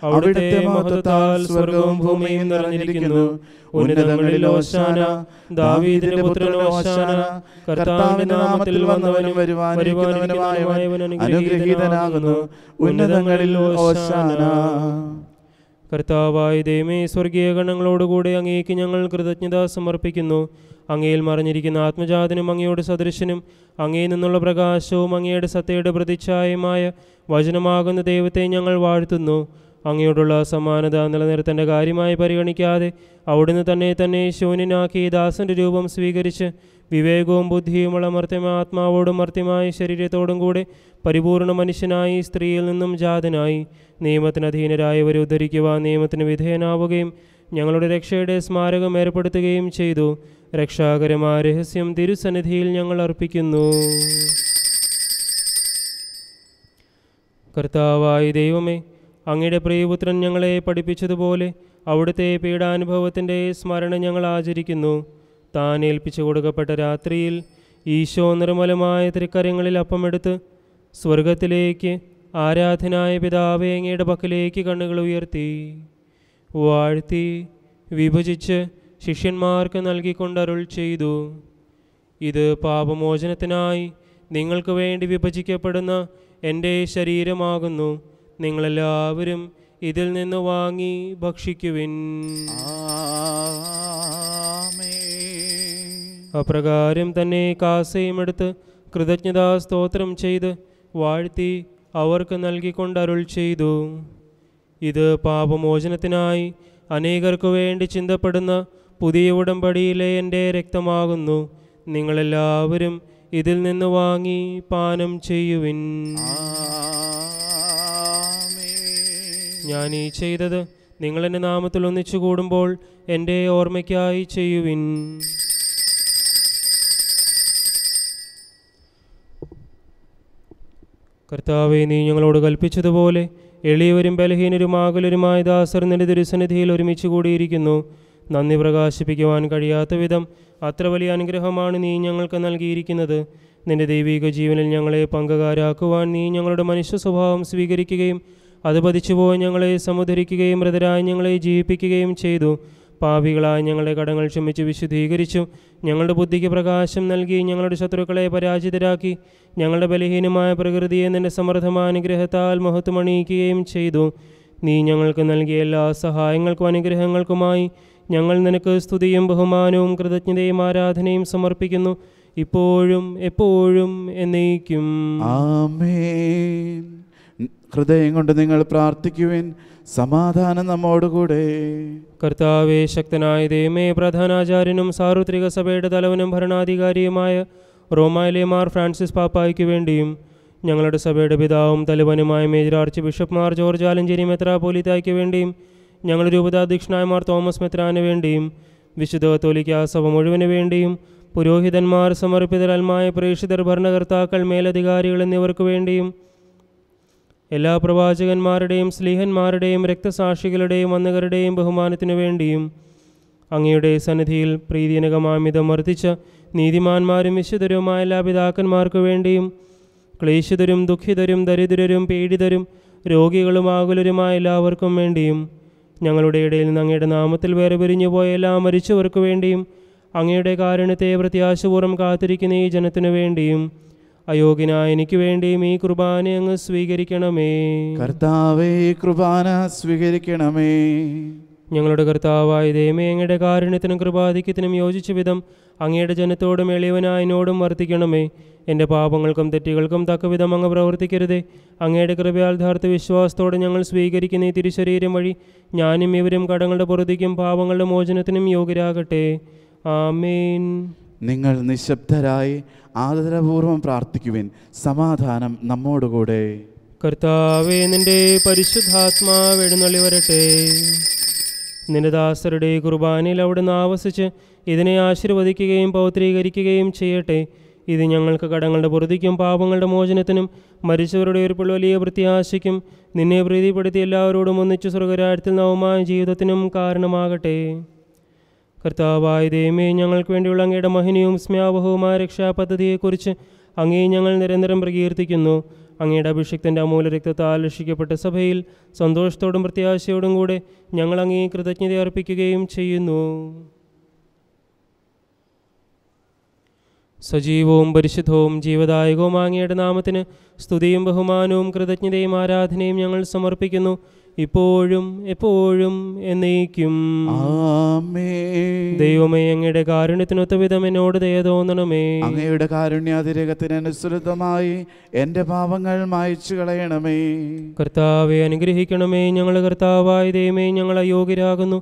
അവിടുത്തെ മഹത്വത്താൽ സ്വർഗവും ഭൂമിയും നിറഞ്ഞിരിക്കുന്നു ഉന്നതങ്ങളിൽ ഓശാന ദാവീദിന്റെ പുത്രൻ ഓശാന കർത്താവിന്റെ നാമത്തിൽ വന്നവനും വരുവാനിരിക്കുന്നവനുമായവൻ അനുഗ്രഹീതനാകുന്നു ഉന്നതങ്ങളിൽ ഓശാന കർത്താവായ ദൈവമേ സ്വർഗീയ ഗണങ്ങളോടുകൂടി അങ്ങേക്ക് ഞങ്ങൾ കൃതജ്ഞത സമർപ്പിക്കുന്നു അങ്ങയിൽ മറിഞ്ഞിരിക്കുന്ന ആത്മജാതനും അങ്ങയുടെ സദൃശനും അങ്ങയിൽ നിന്നുള്ള പ്രകാശവും അങ്ങയുടെ സത്തയുടെ പ്രതിച്ഛായമായ വചനമാകുന്ന ദൈവത്തെ ഞങ്ങൾ വാഴ്ത്തുന്നു അങ്ങയോടുള്ള സമാനത നിലനിർത്തേണ്ട കാര്യമായി പരിഗണിക്കാതെ അവിടുന്ന് തന്നെ തന്നെ ശൂന്യനാക്കി ദാസന്റെ രൂപം സ്വീകരിച്ച് വിവേകവും ബുദ്ധിയുമുള്ള മർത്യമായ ആത്മാവോടും മർത്യമായ ശരീരത്തോടും കൂടെ പരിപൂർണ മനുഷ്യനായി സ്ത്രീയിൽ നിന്നും ജാതനായി നിയമത്തിനധീനരായവരെ ഉദ്ധരിക്കുവാൻ നിയമത്തിന് വിധേയനാവുകയും ഞങ്ങളുടെ രക്ഷയുടെ സ്മാരകം ഏർപ്പെടുത്തുകയും ചെയ്തു രക്ഷാകരമായ രഹസ്യം തിരുസന്നിധിയിൽ ഞങ്ങൾ അർപ്പിക്കുന്നു കർത്താവായി ദൈവമേ അങ്ങയുടെ പ്രിയപുത്രൻ ഞങ്ങളെ പഠിപ്പിച്ചതുപോലെ അവിടുത്തെ പീഡാനുഭവത്തിൻ്റെ സ്മരണ ഞങ്ങൾ ആചരിക്കുന്നു താൻ ഏൽപ്പിച്ചു കൊടുക്കപ്പെട്ട രാത്രിയിൽ ഈശോ നിർമ്മലമായ തൃക്കരങ്ങളിൽ അപ്പമെടുത്ത് സ്വർഗത്തിലേക്ക് ആരാധനായ പിതാവേ അങ്ങയുടെ പക്കലേക്ക് കണ്ണുകൾ ഉയർത്തി വാഴ്ത്തി വിഭജിച്ച് ശിഷ്യന്മാർക്ക് നൽകിക്കൊണ്ട് അരുൾ ചെയ്തു ഇത് പാപമോചനത്തിനായി നിങ്ങൾക്ക് വേണ്ടി വിഭജിക്കപ്പെടുന്ന എൻ്റെ ശരീരമാകുന്നു നിങ്ങളെല്ലാവരും ഇതിൽ നിന്ന് വാങ്ങി ഭക്ഷിക്കുവിൻ അപ്രകാരം തന്നെ കാസയും എടുത്ത് കൃതജ്ഞതാ സ്തോത്രം ചെയ്ത് വാഴ്ത്തി അവർക്ക് നൽകിക്കൊണ്ട് അരുൾ ചെയ്തു ഇത് പാപമോചനത്തിനായി അനേകർക്കു വേണ്ടി ചിന്തപ്പെടുന്ന പുതിയ ഉടമ്പടിയിലെ എൻ്റെ രക്തമാകുന്നു നിങ്ങളെല്ലാവരും ഇതിൽ നിന്ന് വാങ്ങി പാനം ചെയ്യുവിൻ ഞാൻ ഈ ചെയ്തത് നിങ്ങളെൻ്റെ നാമത്തിൽ ഒന്നിച്ചു കൂടുമ്പോൾ എൻ്റെ ഓർമ്മയ്ക്കായി ചെയ്യുവിൻ കർത്താവെ നീ ഞങ്ങളോട് കൽപ്പിച്ചതുപോലെ എളിയവരും ആകുലരുമായ ദാസർ നിന്റെ ദുരുസന്നിധിയിൽ ഒരുമിച്ച് കൂടിയിരിക്കുന്നു നന്ദി പ്രകാശിപ്പിക്കുവാൻ കഴിയാത്ത വിധം അത്ര വലിയ അനുഗ്രഹമാണ് നീ ഞങ്ങൾക്ക് നൽകിയിരിക്കുന്നത് നിന്റെ ദൈവീക ജീവനിൽ ഞങ്ങളെ പങ്കുകാരാക്കുവാൻ നീ ഞങ്ങളുടെ മനുഷ്യ സ്വഭാവം സ്വീകരിക്കുകയും അത് പതിച്ചുപോയി ഞങ്ങളെ സമുദ്രിക്കുകയും മൃതരായ ഞങ്ങളെ ജീവിപ്പിക്കുകയും ചെയ്തു പാപികളായ ഞങ്ങളുടെ കടങ്ങൾ ക്ഷമിച്ച് വിശുദ്ധീകരിച്ചു ഞങ്ങളുടെ ബുദ്ധിക്ക് പ്രകാശം നൽകി ഞങ്ങളുടെ ശത്രുക്കളെ പരാജിതരാക്കി ഞങ്ങളുടെ ബലഹീനമായ പ്രകൃതിയെ നിന്റെ സമൃദ്ധമായ അനുഗ്രഹത്താൽ മഹത്വമണിയിക്കുകയും ചെയ്തു നീ ഞങ്ങൾക്ക് നൽകിയ എല്ലാ സഹായങ്ങൾക്കും അനുഗ്രഹങ്ങൾക്കുമായി ഞങ്ങൾ നിനക്ക് സ്തുതിയും ബഹുമാനവും കൃതജ്ഞതയും ആരാധനയും സമർപ്പിക്കുന്നു ഇപ്പോഴും എപ്പോഴും എന്നേക്കും ഹൃദയം കൊണ്ട് നിങ്ങൾ പ്രാർത്ഥിക്കുവാൻ സമാധാനം നമ്മോടുകൂടെ കർത്താവെ ശക്തനായ ദൈവമേ പ്രധാനാചാര്യനും സാർവത്രിക സഭയുടെ തലവനും ഭരണാധികാരിയുമായ റോമായിലെ മാർ ഫ്രാൻസിസ് പാപ്പായ്ക്ക് വേണ്ടിയും ഞങ്ങളുടെ സഭയുടെ പിതാവും തലവനുമായ major archbishop Mar George Alencherry മെത്രാപോലിത്തായ്ക്ക് വേണ്ടിയും ഞങ്ങളുടെ രൂപതാധ്യക്ഷനായ മാർ തോമസ് മെത്രാന് വേണ്ടിയും വിശുദ്ധ കത്തോലിക്ക സഭ മുഴുവന് വേണ്ടിയും പുരോഹിതന്മാർ സമർപ്പിതരൽമായ പ്രേക്ഷിതർ ഭരണകർത്താക്കൾ മേലധികാരികൾ എന്നിവർക്ക് വേണ്ടിയും എല്ലാ പ്രവാചകന്മാരുടെയും സ്ലീഹന്മാരുടെയും രക്തസാക്ഷികളുടെയും വന്നകരുടെയും ബഹുമാനത്തിനു വേണ്ടിയും അങ്ങയുടെ സന്നിധിയിൽ പ്രീതിയനകമാമിതം വർദ്ധിച്ച നീതിമാന്മാരും വിശുദ്ധരുമായ എല്ലാ പിതാക്കന്മാർക്കു വേണ്ടിയും ക്ലേശിതരും ദുഃഖിതരും ദരിദ്രരും പീഡിതരും രോഗികളും ആകുലരുമായ എല്ലാവർക്കും വേണ്ടിയും ഞങ്ങളുടെ ഇടയിൽ നിന്ന് അങ്ങയുടെ നാമത്തിൽ വേറെ പോയ എല്ലാ മരിച്ചവർക്കു വേണ്ടിയും അങ്ങയുടെ കാരുണ്യത്തെ പ്രത്യാശപൂർവ്വം കാത്തിരിക്കുന്ന ഈ ജനത്തിനു വേണ്ടിയും അയോഗ്യനായ എനിക്ക് വേണ്ടിയും ഈ കുർബാന അങ്ങ് സ്വീകരിക്കണമേ കർത്താവേ കുർബാന സ്വീകരിക്കണമേ ഞങ്ങളുടെ കർത്താവായ ദൈവമേ അങ്ങയുടെ കാരുണ്യത്തിനും കൃപാധിക്യത്തിനും യോജിച്ച വിധം അങ്ങയുടെ ജനത്തോടും എളിയവനായനോടും വർത്തിക്കണമേ എൻ്റെ പാപങ്ങൾക്കും തെറ്റുകൾക്കും തക്കവിധം അങ്ങ് പ്രവർത്തിക്കരുതേ അങ്ങയുടെ കൃപയാൽഥാർത്ഥ വിശ്വാസത്തോടെ ഞങ്ങൾ സ്വീകരിക്കുന്ന ഈ തിരുശരീരം വഴി ഞാനും ഇവരും കടങ്ങളുടെ പുറത്തേക്കും പാപങ്ങളുടെ മോചനത്തിനും യോഗ്യരാകട്ടെ ആമേൻ നിങ്ങൾ നിശബ്ദരായി ആദരപൂർവം പ്രാർത്ഥിക്കുവിൻ സമാധാനം നമ്മോടുകൂടെ കർത്താവേ നിന്റെ പരിശുദ്ധാത്മാവ് വരട്ടെ നിന്റെ ദാസരുടെ കുർബാനയിൽ അവിടുന്ന് ആവസിച്ച് ഇതിനെ ആശീർവദിക്കുകയും പൗത്രീകരിക്കുകയും ചെയ്യട്ടെ ഇത് ഞങ്ങൾക്ക് കടങ്ങളുടെ പൊറുതിക്കും പാപങ്ങളുടെ മോചനത്തിനും മരിച്ചവരുടെ ഉയർപ്പുള്ള വലിയ പ്രത്യാശയ്ക്കും നിന്നെ പ്രീതിപ്പെടുത്തി എല്ലാവരോടും ഒന്നിച്ചു സ്വർഗരാജ്യത്തിൽ നവമായ ജീവിതത്തിനും കാരണമാകട്ടെ കർത്താവായ ദൈവമേ ഞങ്ങൾക്ക് വേണ്ടിയുള്ള അങ്ങയുടെ മഹിനിയും സ്മ്യാവഹവുമായ രക്ഷാപദ്ധതിയെക്കുറിച്ച് അങ്ങേ ഞങ്ങൾ നിരന്തരം പ്രകീർത്തിക്കുന്നു അങ്ങയുടെ അഭിഷിക്തൻ്റെ അമൂല രക്തത്താൽ രക്ഷിക്കപ്പെട്ട സഭയിൽ സന്തോഷത്തോടും പ്രത്യാശയോടും കൂടെ ഞങ്ങൾ അങ്ങേ കൃതജ്ഞത അർപ്പിക്കുകയും ചെയ്യുന്നു സജീവവും പരിശുദ്ധവും ജീവദായകവും അങ്ങയുടെ നാമത്തിന് സ്തുതിയും ബഹുമാനവും കൃതജ്ഞതയും ആരാധനയും ഞങ്ങൾ സമർപ്പിക്കുന്നു ഇപ്പോഴും എപ്പോഴും എന്നേക്കും ദൈവമേ അങ്ങയുടെ കാരുണ്യത്തിനൊത്ത വിധം എന്നോട് ദയ തോന്നണമേ അങ്ങയുടെ കാരുണ്യാതിരേഖത്തിനനുസൃതമായി എന്റെ പാപങ്ങൾ മായച്ചു കളയണമേ കർത്താവെ അനുഗ്രഹിക്കണമേ ഞങ്ങൾ കർത്താവായ ദൈവമേ ഞങ്ങൾ അയോഗ്യരാകുന്നു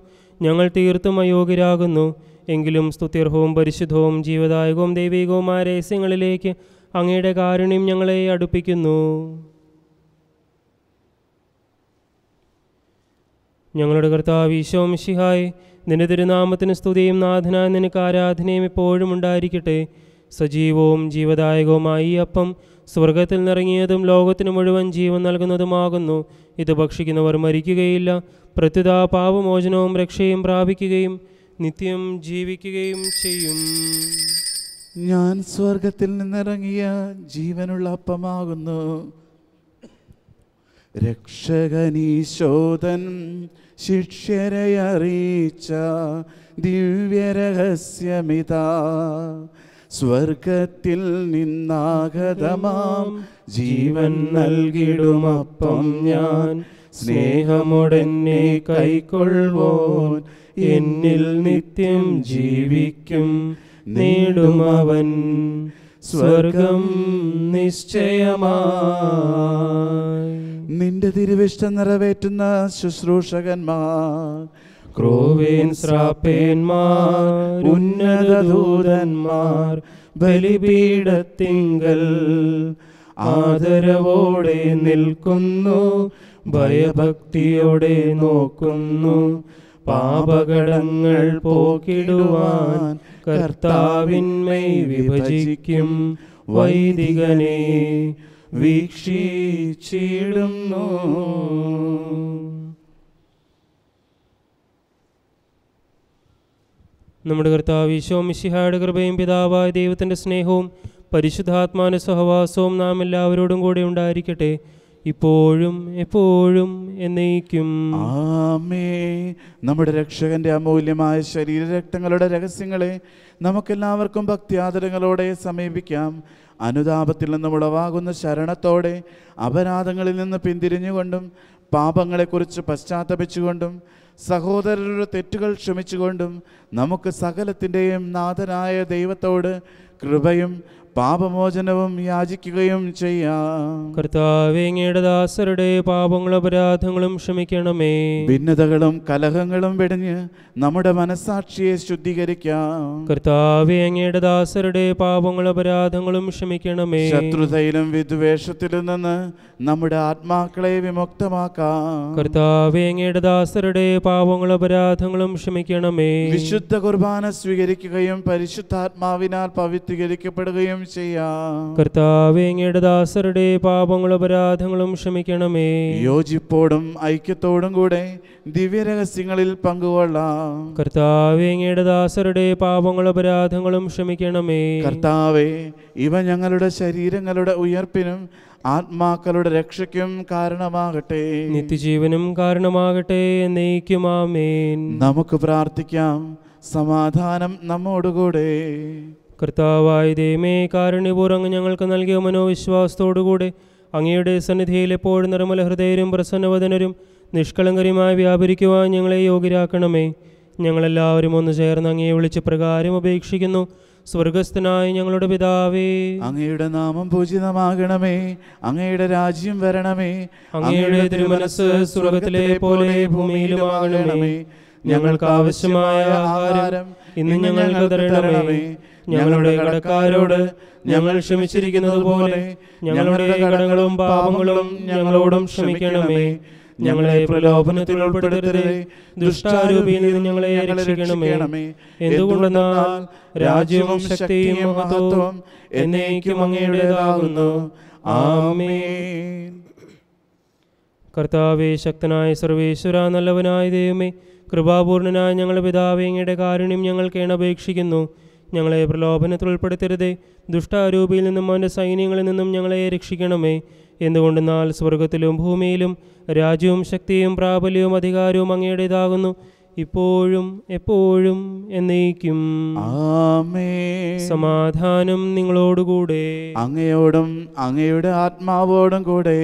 ഞങ്ങൾ തീർത്തും അയോഗ്യരാകുന്നു എങ്കിലും സ്തുത്യർഹവും പരിശുദ്ധവും ജീവദായകവും ദൈവികവുമായ രഹസ്യങ്ങളിലേക്ക് അങ്ങയുടെ കാരുണ്യം ഞങ്ങളെ അടുപ്പിക്കുന്നു ഞങ്ങളുടെ കർത്താവ് ഈശോ മിഷിഹായ് നിന്റെ തിരുനാമത്തിന് സ്തുതിയും നാഥന നിനക്ക് ആരാധനയും ഇപ്പോഴും ഉണ്ടായിരിക്കട്ടെ സജീവവും ജീവദായകവുമായി ഈ അപ്പം സ്വർഗത്തിൽ നിറങ്ങിയതും ലോകത്തിന് മുഴുവൻ ജീവൻ നൽകുന്നതുമാകുന്നു ഇത് ഭക്ഷിക്കുന്നവർ മരിക്കുകയില്ല പ്രത്യുത പാപമോചനവും രക്ഷയും പ്രാപിക്കുകയും നിത്യം ജീവിക്കുകയും ചെയ്യും ഞാൻ സ്വർഗത്തിൽ നിന്നിറങ്ങിയ ജീവനുള്ള അപ്പമാകുന്നു രക്ഷകനീശോധൻ ശിക്ഷരയറിയിച്ച ദിവ്യരഹസ്യമിതാ സ്വർഗത്തിൽ നിന്നാഗതമാം ജീവൻ നൽകിടുമപ്പം ഞാൻ സ്നേഹമുടനെ കൈക്കൊള്ളുവോൻ എന്നിൽ നിത്യം ജീവിക്കും നേടുമവൻ സ്വർഗം നിശ്ചയമാ നിന്റെ തിരുവിഷ്ട നിറവേറ്റുന്ന ശുശ്രൂഷകന്മാർ ക്രോവേൻ ശ്രാപ്പേന്മാർ ഉന്നത ദൂതന്മാർ ബലിപീഠത്തിങ്കൽ ആദരവോടെ നിൽക്കുന്നു ഭയഭക്തിയോടെ നോക്കുന്നു പാപകടങ്ങൾ പോക്കിടുവാൻ കർത്താവിന്മൈ വിഭജിക്കും വൈദികനെ വീക്ഷിച്ചിടുന്നു നമ്മുടെ കർത്താവ് ഈശോ മിശിഹായുടെ കൃപയും പിതാവായ ദൈവത്തിൻ്റെ സ്നേഹവും പരിശുദ്ധാത്മാന സഹവാസവും നാം എല്ലാവരോടും കൂടെ ഉണ്ടായിരിക്കട്ടെ ഇപ്പോഴും എപ്പോഴും എന്നേക്കും ആമേ നമ്മുടെ രക്ഷകന്റെ അമൂല്യമായ ശരീരരക്തങ്ങളുടെ രഹസ്യങ്ങളെ നമുക്കെല്ലാവർക്കും ഭക്തി ആദരങ്ങളോടെ സമീപിക്കാം അനുതാപത്തിൽ നിന്നും ഉളവാകുന്ന ശരണത്തോടെ അപരാധങ്ങളിൽ നിന്ന് പിന്തിരിഞ്ഞുകൊണ്ടും പാപങ്ങളെക്കുറിച്ച് പശ്ചാത്തപിച്ചുകൊണ്ടും സഹോദരരുടെ തെറ്റുകൾ ക്ഷമിച്ചുകൊണ്ടും നമുക്ക് സകലത്തിൻ്റെയും നാഥനായ ദൈവത്തോട് കൃപയും പാപമോചനവും യാചിക്കുകയും ചെയ്യാം ദാസരുടെ പാപങ്ങളും അപരാധങ്ങളും ക്ഷമിക്കണമേ ഭിന്നതകളും കലഹങ്ങളും വെടിഞ്ഞ് നമ്മുടെ മനസാക്ഷിയെ ശുദ്ധീകരിക്കാം ദാസരുടെ പാപങ്ങളും അപരാധങ്ങളും ക്ഷമിക്കണമേ ശത്രുതയിലും വിദ്വേഷത്തിലും നിന്ന് നമ്മുടെ ആത്മാക്കളെ വിമുക്തമാക്കാം കർത്താവെ ദാസരുടെ പാപങ്ങളും അപരാധങ്ങളും ക്ഷമിക്കണമേ വിശുദ്ധ വിശുദ്ധ കുർബാന സ്വീകരിക്കുകയും പരിശുദ്ധാത്മാവിനാൽ പവിത്രീകരിക്കപ്പെടുകയും ചെയ്യാം ദാസരുടെ പാപങ്ങളും അപരാധങ്ങളും ക്ഷമിക്കണമേ യോജിപ്പോടും ഐക്യത്തോടും കൂടെ ദിവ്യരഹസ്യങ്ങളിൽ പങ്കുകൊള്ളാം കർത്താവേങ്ങയുടെ ദാസരുടെ പാപങ്ങളും അപരാധങ്ങളും ക്ഷമിക്കണമേ കർത്താവേ ഇവ ഞങ്ങളുടെ ശരീരങ്ങളുടെ ഉയർപ്പിനും ആത്മാക്കളുടെ രക്ഷയ്ക്കും കാരണമാകട്ടെ നിത്യജീവനും കാരണമാകട്ടെ നമുക്ക് പ്രാർത്ഥിക്കാം സമാധാനം നമ്മോടുകൂടെ കർത്താവായ ദൈവമേ കാരുണ്യപൂർവ്വം ഞങ്ങൾക്ക് നൽകിയ മനോവിശ്വാസത്തോടുകൂടെ അങ്ങയുടെ സന്നിധിയിൽ എപ്പോഴും നിർമ്മല ഹൃദയരും പ്രസന്നവദനരും നിഷ്കളങ്കരുമായി വ്യാപരിക്കുവാൻ ഞങ്ങളെ യോഗ്യരാക്കണമേ ഞങ്ങളെല്ലാവരും ഒന്ന് ചേർന്ന് അങ്ങയെ വിളിച്ച് പ്രകാരം ഉപേക്ഷിക്കുന്നു സ്വർഗസ്ഥനായി ഞങ്ങളുടെ പിതാവേ അങ്ങയുടെ നാമം പൂജിതമാകണമേ അങ്ങയുടെ രാജ്യം വരണമേ അങ്ങയുടെ തിരുമനസ് സ്വർഗത്തിലെ പോലെ ഭൂമിയിലുമാകണമേ ഞങ്ങൾക്ക് ആവശ്യമായ ആഹാരം ഇന്ന് ഞങ്ങൾക്ക് തരണമേ ഞങ്ങളുടെ കടക്കാരോട് ഞങ്ങൾ ക്ഷമിച്ചിരിക്കുന്നത് പോലെ ഞങ്ങളുടെ കടങ്ങളും പാപങ്ങളും ഞങ്ങളോടും ക്ഷമിക്കണമേ ഞങ്ങളെ പ്രലോഭനത്തിൽ ഉൾപ്പെടുത്തരുത് ദുഷ്ടാരൂപിയിൽ നിന്ന് ഞങ്ങളെ രക്ഷിക്കണമേ എന്തുകൊണ്ടെന്നാൽ രാജ്യവും ശക്തിയും മഹത്വവും എന്നേക്കും അങ്ങയുടേതാകുന്നു ആമേ കർത്താവേ ശക്തനായ സർവേശ്വര നല്ലവനായ ദൈവമേ കൃപാപൂർണനായ ഞങ്ങളുടെ പിതാവേങ്ങയുടെ കാരുണ്യം ഞങ്ങൾ കേണപേക്ഷിക്കുന്നു ഞങ്ങളെ പ്രലോഭനത്തിൽ ഉൾപ്പെടുത്തരുതേ ദുഷ്ടാരൂപിയിൽ നിന്നും അവൻ്റെ സൈന്യങ്ങളിൽ നിന്നും ഞങ്ങളെ രക്ഷിക്കണമേ എന്തുകൊണ്ടെന്നാൽ സ്വർഗത്തിലും ഭൂമിയിലും രാജ്യവും ശക്തിയും പ്രാബല്യവും അധികാരവും അങ്ങയുടേതാകുന്നു ഇപ്പോഴും എപ്പോഴും എന്നേക്കും ആമേ സമാധാനം നിങ്ങളോടുകൂടെ അങ്ങയോടും അങ്ങയുടെ ആത്മാവോടും കൂടെ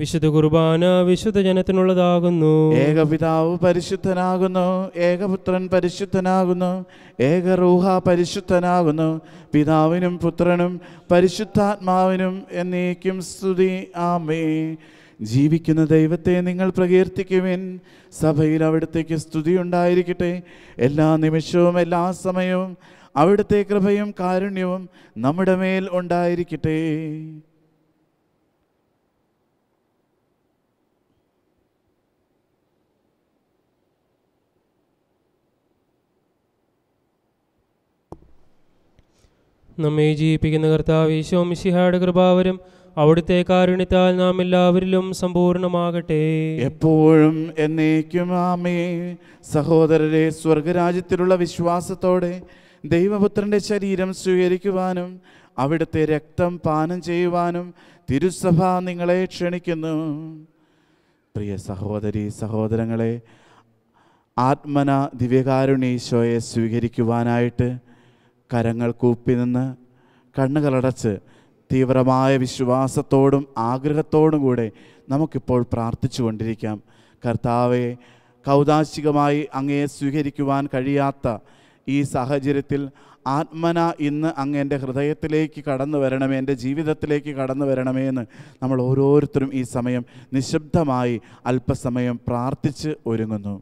വിശുദ്ധ കുർബാന വിശുദ്ധ ജനത്തിനുള്ളതാകുന്നു ഏകപിതാവ് പരിശുദ്ധനാകുന്നു ഏകപുത്രൻ പരിശുദ്ധനാകുന്നു ഏകറൂഹ പരിശുദ്ധനാകുന്നു പിതാവിനും പുത്രനും പരിശുദ്ധാത്മാവിനും എന്നേക്കും സ്തുതി ആമേ ജീവിക്കുന്ന ദൈവത്തെ നിങ്ങൾ പ്രകീർത്തിക്കുവിൻ സഭയിൽ അവിടത്തേക്ക് സ്തുതി ഉണ്ടായിരിക്കട്ടെ എല്ലാ നിമിഷവും എല്ലാ സമയവും അവിടുത്തെ കൃപയും കാരുണ്യവും നമ്മുടെ മേൽ ഉണ്ടായിരിക്കട്ടെ നമ്മെ ജീവിപ്പിക്കുന്ന കർത്താവ് ഈശോ മിശിഹായുടെ കൃപാവരും അവിടുത്തെ കാരുണ്യത്താൽ നാം എല്ലാവരിലും സമ്പൂർണ്ണമാകട്ടെ എപ്പോഴും എന്നേക്കും ആമേ സഹോദരരെ സ്വർഗരാജ്യത്തിലുള്ള വിശ്വാസത്തോടെ ദൈവപുത്രന്റെ ശരീരം സ്വീകരിക്കുവാനും അവിടുത്തെ രക്തം പാനം ചെയ്യുവാനും തിരുസഭ നിങ്ങളെ ക്ഷണിക്കുന്നു പ്രിയ സഹോദരി സഹോദരങ്ങളെ ആത്മന ദിവ്യകാരുണ്യ സ്വീകരിക്കുവാനായിട്ട് കരങ്ങൾ കൂപ്പി നിന്ന് കണ്ണുകളടച്ച് തീവ്രമായ വിശ്വാസത്തോടും ആഗ്രഹത്തോടും കൂടെ നമുക്കിപ്പോൾ പ്രാർത്ഥിച്ചു കൊണ്ടിരിക്കാം കർത്താവെ കൗതാശികമായി അങ്ങയെ സ്വീകരിക്കുവാൻ കഴിയാത്ത ഈ സാഹചര്യത്തിൽ ആത്മന ഇന്ന് അങ്ങ് എൻ്റെ ഹൃദയത്തിലേക്ക് കടന്നു വരണമേ എൻ്റെ ജീവിതത്തിലേക്ക് കടന്നു വരണമേ എന്ന് നമ്മൾ ഓരോരുത്തരും ഈ സമയം നിശബ്ദമായി അല്പസമയം പ്രാർത്ഥിച്ച് ഒരുങ്ങുന്നു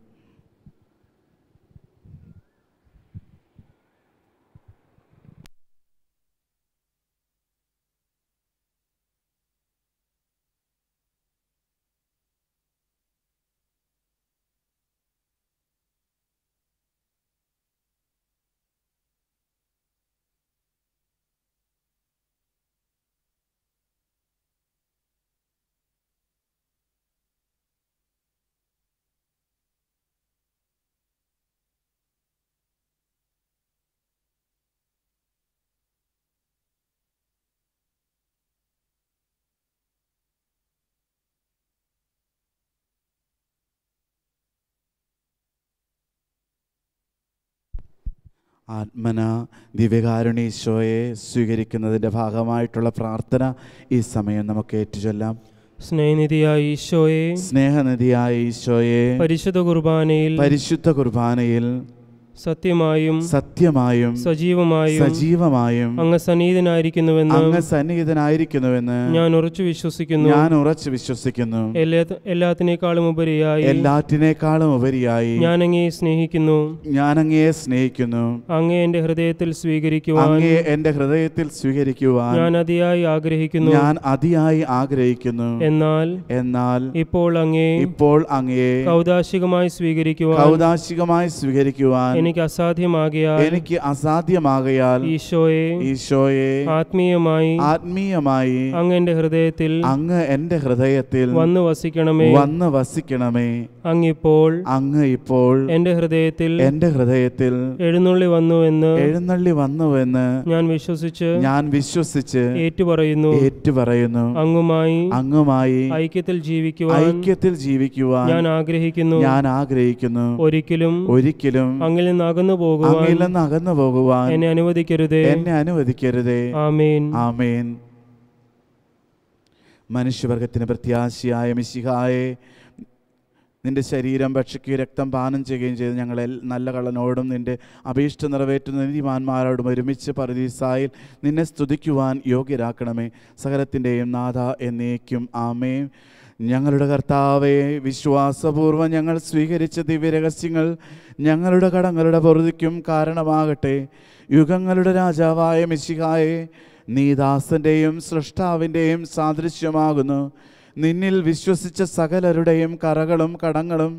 ആത്മന ദിവ്യകാരുണീശോയെ സ്വീകരിക്കുന്നതിൻ്റെ ഭാഗമായിട്ടുള്ള പ്രാർത്ഥന ഈ സമയം നമുക്ക് ഏറ്റുചൊല്ലാം സ്നേഹനിധിയായി ഈശോയെ ഈശോയെ പരിശുദ്ധ കുർബാനയിൽ പരിശുദ്ധ കുർബാനയിൽ സത്യമായും സത്യമായും സജീവമായും സജീവമായും അങ്ങ് സന്നിഹിതനായിരിക്കുന്നുവെന്ന് അങ്ങ് സന്നിഹിതനായിരിക്കുന്നുവെന്ന് ഞാൻ ഉറച്ചു വിശ്വസിക്കുന്നു ഞാൻ ഉറച്ചു വിശ്വസിക്കുന്നു എല്ലാത്തിനേക്കാളും ഉപരിയായി എല്ലാറ്റിനേക്കാളും ഉപരിയായി ഞാൻ അങ്ങയെ സ്നേഹിക്കുന്നു ഞാൻ അങ്ങയെ സ്നേഹിക്കുന്നു അങ്ങേ എന്റെ ഹൃദയത്തിൽ സ്വീകരിക്കുവാൻ അങ്ങേ എന്റെ ഹൃദയത്തിൽ സ്വീകരിക്കുവാൻ ഞാൻ അതിയായി ആഗ്രഹിക്കുന്നു ഞാൻ അതിയായി ആഗ്രഹിക്കുന്നു എന്നാൽ എന്നാൽ ഇപ്പോൾ അങ്ങേ ഇപ്പോൾ അങ്ങേ ഔദാശികമായി സ്വീകരിക്കുവാൻ ഔദാശികമായി സ്വീകരിക്കുവാൻ എനിക്ക് അസാധ്യമാകിയാൽ എനിക്ക് അസാധ്യമാകയാൽ ഈശോയെ ഈശോയെ ആത്മീയമായി ആത്മീയമായി അങ്ങ് എന്റെ ഹൃദയത്തിൽ അങ്ങ് എന്റെ ഹൃദയത്തിൽ വന്ന് വസിക്കണമേ വന്ന് വസിക്കണമേ അങ്ങിപ്പോൾ അങ്ങ് ഇപ്പോൾ എന്റെ ഹൃദയത്തിൽ എന്റെ ഹൃദയത്തിൽ എഴുന്നള്ളി വന്നുവെന്ന് എഴുന്നള്ളി വന്നുവെന്ന് ഞാൻ വിശ്വസിച്ച് ഞാൻ വിശ്വസിച്ച് ഏറ്റുപറയുന്നു ഏറ്റുപറയുന്നു അങ്ങുമായി അങ്ങുമായി ഐക്യത്തിൽ ജീവിക്കുവാൻ ഐക്യത്തിൽ ജീവിക്കുവാൻ ഞാൻ ആഗ്രഹിക്കുന്നു ഞാൻ ആഗ്രഹിക്കുന്നു ഒരിക്കലും ഒരിക്കലും അങ്ങിൽ നിന്ന് അകന്നു പോകുവാൻ അങ്ങിൽ നിന്ന് അകന്നു പോകുവാൻ എന്നെ അനുവദിക്കരുതേ എന്നെ അനുവദിക്കരുതേ ആമേൻ ആമേൻ മനുഷ്യവർഗത്തിന് പ്രത്യാശയായ മിശിഹായേ നിൻ്റെ ശരീരം ഭക്ഷിക്കുകയും രക്തം പാനം ചെയ്യുകയും ചെയ്ത് ഞങ്ങളെ നല്ല കള്ളനോടും നിൻ്റെ അഭീഷ്ട നിറവേറ്റുന്ന നീതിമാന്മാരോടും ഒരുമിച്ച് പരദീസായിൽ നിന്നെ സ്തുതിക്കുവാൻ യോഗ്യരാക്കണമേ സകലത്തിൻ്റെയും നാഥ എന്നേക്കും ആമേ ഞങ്ങളുടെ കർത്താവെ വിശ്വാസപൂർവ്വം ഞങ്ങൾ സ്വീകരിച്ച ദിവ്യരഹസ്യങ്ങൾ ഞങ്ങളുടെ കടങ്ങളുടെ പൊറുതിക്കും കാരണമാകട്ടെ യുഗങ്ങളുടെ രാജാവായ മിശിഹായെ നീദാസൻ്റെയും സൃഷ്ടാവിൻ്റെയും സാദൃശ്യമാകുന്നു നിന്നിൽ വിശ്വസിച്ച സകലരുടെയും കറകളും കടങ്ങളും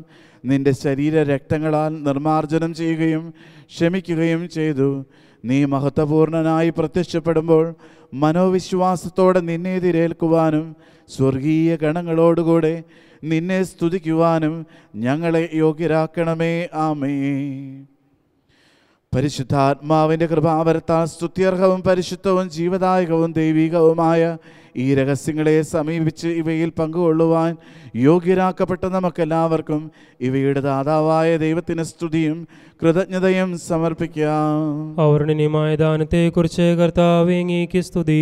നിന്റെ ശരീര രക്തങ്ങളാൽ നിർമാർജനം ചെയ്യുകയും ക്ഷമിക്കുകയും ചെയ്തു നീ മഹത്വപൂർണനായി പ്രത്യക്ഷപ്പെടുമ്പോൾ മനോവിശ്വാസത്തോടെ നിന്നെ തിരേൽക്കുവാനും സ്വർഗീയ ഗണങ്ങളോടുകൂടെ നിന്നെ സ്തുതിക്കുവാനും ഞങ്ങളെ യോഗ്യരാക്കണമേ ആമേ പരിശുദ്ധാത്മാവിൻ്റെ കൃപാവരത്താൽ സ്തുത്യർഹവും പരിശുദ്ധവും ജീവദായകവും ദൈവികവുമായ ഈ രഹസ്യങ്ങളെ സമീപിച്ച് ഇവയിൽ പങ്കുകൊള്ളുവാൻ യോഗ്യരാക്കപ്പെട്ട നമുക്കെല്ലാവർക്കും ഇവയുടെ ദാതാവായ ദൈവത്തിന് സ്തുതിയും കൃതജ്ഞതയും സമർപ്പിക്കാം ഔർണിനിമായ ദാനത്തെക്കുറിച്ച് സ്തുതി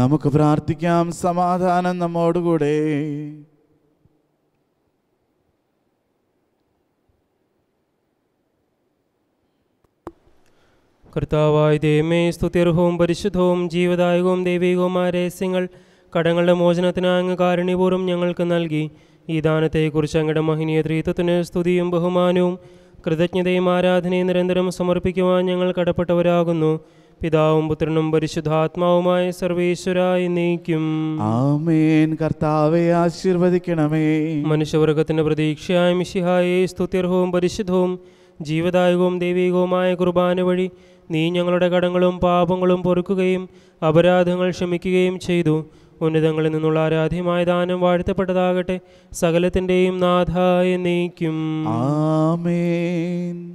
നമുക്ക് പ്രാർത്ഥിക്കാം സമാധാനം നമ്മോടുകൂടെ കർത്താവായ ദൈവമേ സ്തുത്യർഹവും പരിശുദ്ധവും ജീവദായകവും ദൈവികവുമായ രഹസ്യങ്ങൾ കടങ്ങളുടെ മോചനത്തിനായി അങ്ങ് കാരുണ്യപൂർവ്വം ഞങ്ങൾക്ക് നൽകി ഈ ദാനത്തെക്കുറിച്ച് അങ്ങയുടെ മഹിനീയ ത്രീത്വത്തിന് സ്തുതിയും ബഹുമാനവും കൃതജ്ഞതയും ആരാധനയും നിരന്തരം സമർപ്പിക്കുവാൻ ഞങ്ങൾ കടപ്പെട്ടവരാകുന്നു പിതാവും പുത്രനും പരിശുദ്ധാത്മാവുമായ സർവേശ്വരായി നീക്കും ആശീർവദിക്കണമേ മനുഷ്യവർഗത്തിന്റെ പ്രതീക്ഷയായ മിഷിഹായെ സ്തുത്യർഹവും പരിശുദ്ധവും ജീവദായകവും ദൈവികവുമായ കുർബാന വഴി നീ ഞങ്ങളുടെ കടങ്ങളും പാപങ്ങളും പൊറുക്കുകയും അപരാധങ്ങൾ ക്ഷമിക്കുകയും ചെയ്തു ഉന്നതങ്ങളിൽ നിന്നുള്ള ആരാധ്യമായ ദാനം വാഴ്ത്തപ്പെട്ടതാകട്ടെ സകലത്തിൻ്റെയും നാഥായ നീക്കും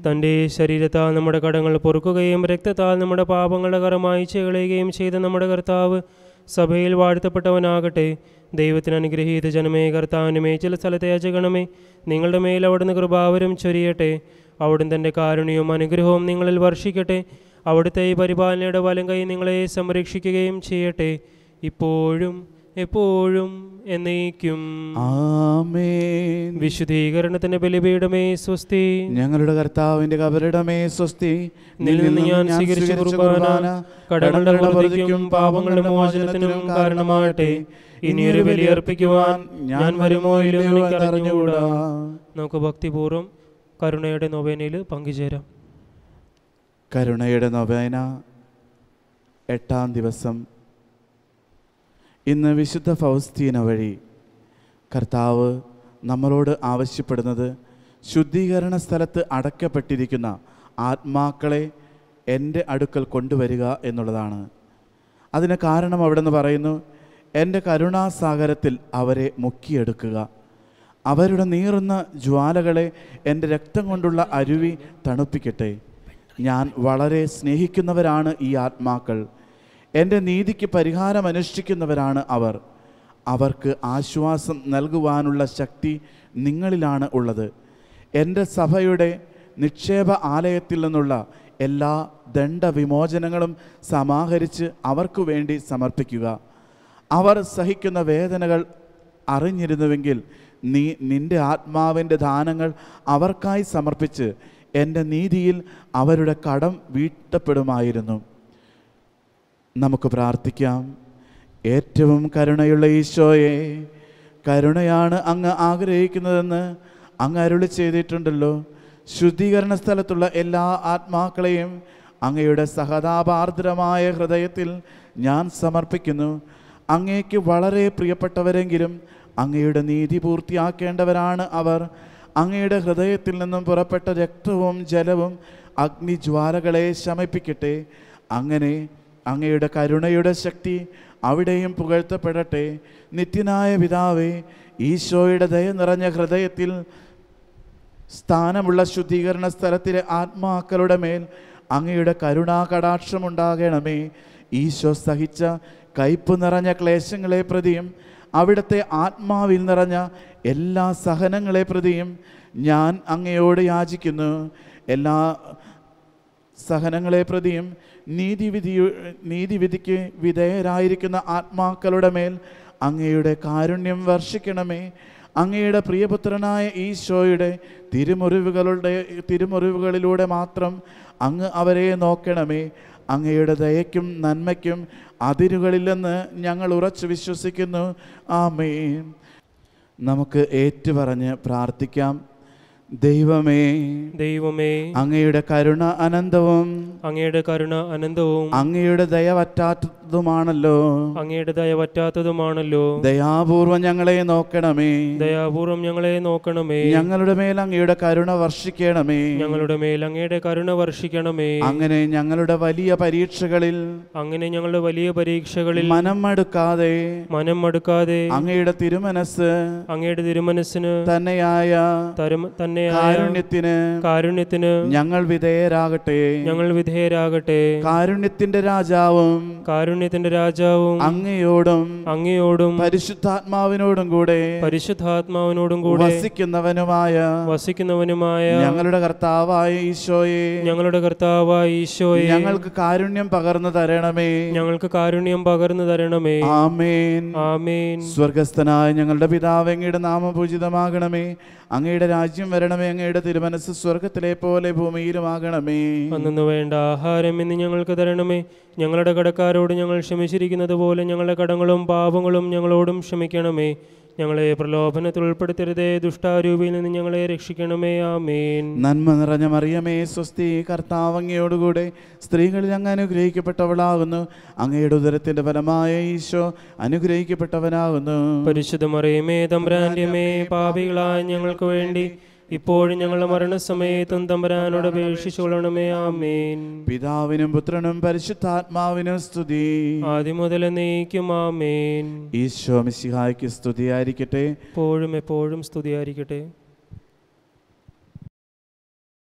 തൻ്റെ ശരീരത്താൽ നമ്മുടെ കടങ്ങൾ പൊറുക്കുകയും രക്തത്താൽ നമ്മുടെ പാപങ്ങളുടെ കറമായി ചെകളയുകയും ചെയ്ത നമ്മുടെ കർത്താവ് സഭയിൽ വാഴ്ത്തപ്പെട്ടവനാകട്ടെ ദൈവത്തിന് അനുഗ്രഹീത ജനമേ കർത്താവിനുമേ ചില സ്ഥലത്തെ അജഗണമേ നിങ്ങളുടെ മേൽ അവിടുന്ന് ചൊരിയട്ടെ അവിടുന്ന് തൻ്റെ കാരുണ്യവും അനുഗ്രഹവും നിങ്ങളിൽ വർഷിക്കട്ടെ അവിടുത്തെ ഈ പരിപാലനയുടെ വലം കൈ നിങ്ങളെ സംരക്ഷിക്കുകയും ചെയ്യട്ടെ ഇപ്പോഴും എപ്പോഴും എന്നേക്കും വിശുദ്ധീകരണത്തിന്റെ ബലിപീഠമേ സ്വസ്തി ഞങ്ങളുടെ കർത്താവിന്റെ കബരിടമേ സ്വസ്തി നിന്ന് ഞാൻ സ്വീകരിച്ച കുർബാന കടകളുടെ പാപങ്ങളുടെ മോചനത്തിനും കാരണമാകട്ടെ ഇനിയൊരു അർപ്പിക്കുവാൻ ഞാൻ വരുമോ ഇല്ലയോ എനിക്കറിഞ്ഞുകൂടാ നമുക്ക് ഭക്തിപൂർവ്വം കരുണയുടെ നൊവേനയിൽ പങ്കുചേരാം കരുണയുടെ നൊവേന എട്ടാം ദിവസം ഇന്ന് വിശുദ്ധ ഫൗസ്തീന വഴി കർത്താവ് നമ്മളോട് ആവശ്യപ്പെടുന്നത് ശുദ്ധീകരണ സ്ഥലത്ത് അടക്കപ്പെട്ടിരിക്കുന്ന ആത്മാക്കളെ എൻ്റെ അടുക്കൽ കൊണ്ടുവരിക എന്നുള്ളതാണ് അതിന് കാരണം അവിടെ നിന്ന് പറയുന്നു എൻ്റെ കരുണാസാഗരത്തിൽ അവരെ മുക്കിയെടുക്കുക അവരുടെ നീറുന്ന ജ്വാലകളെ എൻ്റെ രക്തം കൊണ്ടുള്ള അരുവി തണുപ്പിക്കട്ടെ ഞാൻ വളരെ സ്നേഹിക്കുന്നവരാണ് ഈ ആത്മാക്കൾ എൻ്റെ നീതിക്ക് പരിഹാരം അനുഷ്ഠിക്കുന്നവരാണ് അവർ അവർക്ക് ആശ്വാസം നൽകുവാനുള്ള ശക്തി നിങ്ങളിലാണ് ഉള്ളത് എൻ്റെ സഭയുടെ നിക്ഷേപ ആലയത്തിൽ നിന്നുള്ള എല്ലാ ദണ്ഡവിമോചനങ്ങളും സമാഹരിച്ച് അവർക്ക് വേണ്ടി സമർപ്പിക്കുക അവർ സഹിക്കുന്ന വേദനകൾ അറിഞ്ഞിരുന്നുവെങ്കിൽ നീ നിൻ്റെ ആത്മാവിൻ്റെ ദാനങ്ങൾ അവർക്കായി സമർപ്പിച്ച് എൻ്റെ നീതിയിൽ അവരുടെ കടം വീട്ടപ്പെടുമായിരുന്നു നമുക്ക് പ്രാർത്ഥിക്കാം ഏറ്റവും കരുണയുള്ള ഈശോയെ കരുണയാണ് അങ്ങ് ആഗ്രഹിക്കുന്നതെന്ന് അങ്ങ് അരുളി ചെയ്തിട്ടുണ്ടല്ലോ ശുദ്ധീകരണ സ്ഥലത്തുള്ള എല്ലാ ആത്മാക്കളെയും അങ്ങയുടെ സഹതാപാർദ്രമായ ഹൃദയത്തിൽ ഞാൻ സമർപ്പിക്കുന്നു അങ്ങേക്ക് വളരെ പ്രിയപ്പെട്ടവരെങ്കിലും അങ്ങയുടെ നീതി പൂർത്തിയാക്കേണ്ടവരാണ് അവർ അങ്ങയുടെ ഹൃദയത്തിൽ നിന്നും പുറപ്പെട്ട രക്തവും ജലവും അഗ്നിജ്വാലകളെ ശമിപ്പിക്കട്ടെ അങ്ങനെ അങ്ങയുടെ കരുണയുടെ ശക്തി അവിടെയും പുകഴ്ത്തപ്പെടട്ടെ നിത്യനായ പിതാവേ ഈശോയുടെ ദയ നിറഞ്ഞ ഹൃദയത്തിൽ സ്ഥാനമുള്ള ശുദ്ധീകരണ സ്ഥലത്തിലെ ആത്മാക്കളുടെ മേൽ അങ്ങയുടെ കരുണാകടാക്ഷമുണ്ടാകണമേ ഈശോ സഹിച്ച കയ്പ് നിറഞ്ഞ ക്ലേശങ്ങളെ പ്രതിയും അവിടുത്തെ ആത്മാവിൽ നിറഞ്ഞ എല്ലാ സഹനങ്ങളെ പ്രതിയും ഞാൻ അങ്ങയോട് യാചിക്കുന്നു എല്ലാ സഹനങ്ങളെ പ്രതിയും നീതിവിധി നീതിവിധിക്ക് വിധേയരായിരിക്കുന്ന ആത്മാക്കളുടെ മേൽ അങ്ങയുടെ കാരുണ്യം വർഷിക്കണമേ അങ്ങയുടെ പ്രിയപുത്രനായ ഈശോയുടെ തിരുമുറിവുകളുടെ തിരുമുറിവുകളിലൂടെ മാത്രം അങ്ങ് അവരെ നോക്കണമേ അങ്ങയുടെ ദയയ്ക്കും നന്മയ്ക്കും അതിരുകളില്ലെന്ന് ഞങ്ങൾ ഉറച്ചു വിശ്വസിക്കുന്നു ആമേ നമുക്ക് ഏറ്റുപറഞ്ഞ് പ്രാർത്ഥിക്കാം ദൈവമേ ദൈവമേ അങ്ങയുടെ കരുണ അനന്തവും അങ്ങയുടെ കരുണ അനന്തവും അങ്ങയുടെ ദയവറ്റാത്ത പറ്റാത്തതുമാണല്ലോ അങ്ങയുടെ ദയ പറ്റാത്തതുമാണല്ലോ ദയാപൂർവം ഞങ്ങളെ നോക്കണമേ ദയാപൂർവം ഞങ്ങളെ നോക്കണമേ ഞങ്ങളുടെ മേൽ അങ്ങയുടെ കരുണ വർഷിക്കണമേ ഞങ്ങളുടെ മേൽ അങ്ങയുടെ കരുണ വർഷിക്കണമേ അങ്ങനെ ഞങ്ങളുടെ വലിയ പരീക്ഷകളിൽ അങ്ങനെ ഞങ്ങളുടെ വലിയ പരീക്ഷകളിൽ മനം മടുക്കാതെ മനം മടുക്കാതെ അങ്ങയുടെ തിരുമനസ് അങ്ങയുടെ തിരുമനസ്സിന് തന്നെയായ തന്നെയായ കാരുണ്യത്തിന് കാരുണ്യത്തിന് ഞങ്ങൾ വിധേയരാകട്ടെ ഞങ്ങൾ വിധേയരാകട്ടെ കാരുണ്യത്തിന്റെ രാജാവും കാരുണ്യ സൈന്യത്തിന്റെ രാജാവും അങ്ങയോടും അങ്ങയോടും പരിശുദ്ധാത്മാവിനോടും കൂടെ പരിശുദ്ധാത്മാവിനോടും കൂടെ വസിക്കുന്നവനുമായ വസിക്കുന്നവനുമായ ഞങ്ങളുടെ കർത്താവായ ഈശോയെ ഞങ്ങളുടെ കർത്താവായ ഈശോയെ ഞങ്ങൾക്ക് കാരുണ്യം പകർന്നു തരണമേ ഞങ്ങൾക്ക് കാരുണ്യം പകർന്നു തരണമേ ആമേൻ ആമേൻ സ്വർഗസ്ഥനായ ഞങ്ങളുടെ പിതാവ് എങ്ങയുടെ നാമപൂജിതമാകണമേ അങ്ങയുടെ രാജ്യം വരണമേ അങ്ങയുടെ തിരുമനസ് സ്വർഗത്തിലെ പോലെ ഭൂമിയിലുമാകണമേ അന്നു വേണ്ട ആഹാരം ഇന്ന് ഞങ്ങൾക്ക് തരണമേ ഞങ്ങളുടെ കടക്കാരോട് ഞങ്ങൾ ക്ഷമിച്ചിരിക്കുന്നത് പോലെ ഞങ്ങളുടെ കടങ്ങളും പാപങ്ങളും ഞങ്ങളോടും ക്ഷമിക്കണമേ ഞങ്ങളെ പ്രലോഭനത്തിൽ ഉൾപ്പെടുത്തരുതേ ദുഷ്ടാരൂപിയിൽ നിന്ന് ഞങ്ങളെ രക്ഷിക്കണമേ ആമേൻ നന്മ നിറഞ്ഞ മറിയമേ സ്വസ്തി കർത്താവങ്ങയോടുകൂടെ സ്ത്രീകളിൽ അങ്ങ് അനുഗ്രഹിക്കപ്പെട്ടവളാകുന്നു അങ്ങയുടെ ഉദരത്തിന്റെ ഫലമായ ഈശോ അനുഗ്രഹിക്കപ്പെട്ടവനാകുന്നു പരിശുദ്ധ മറിയമേ തമ്പ്രാന്റമേ പാപികളായ ഞങ്ങൾക്ക് വേണ്ടി ഇപ്പോഴും ഞങ്ങളുടെ മരണസമയത്തും തമ്പരാനോട് അപേക്ഷിച്ചുകൊള്ളണമേ ആമേൻ പിതാവിനും പുത്രനും പരിശുദ്ധാത്മാവിനും സ്തുതി ആദ്യം മുതൽ നീക്കും ആമേൻ ഈശോ മിശിഹായ്ക്ക് സ്തുതിയായിരിക്കട്ടെ എപ്പോഴും എപ്പോഴും സ്തുതിയായിരിക്കട്ടെ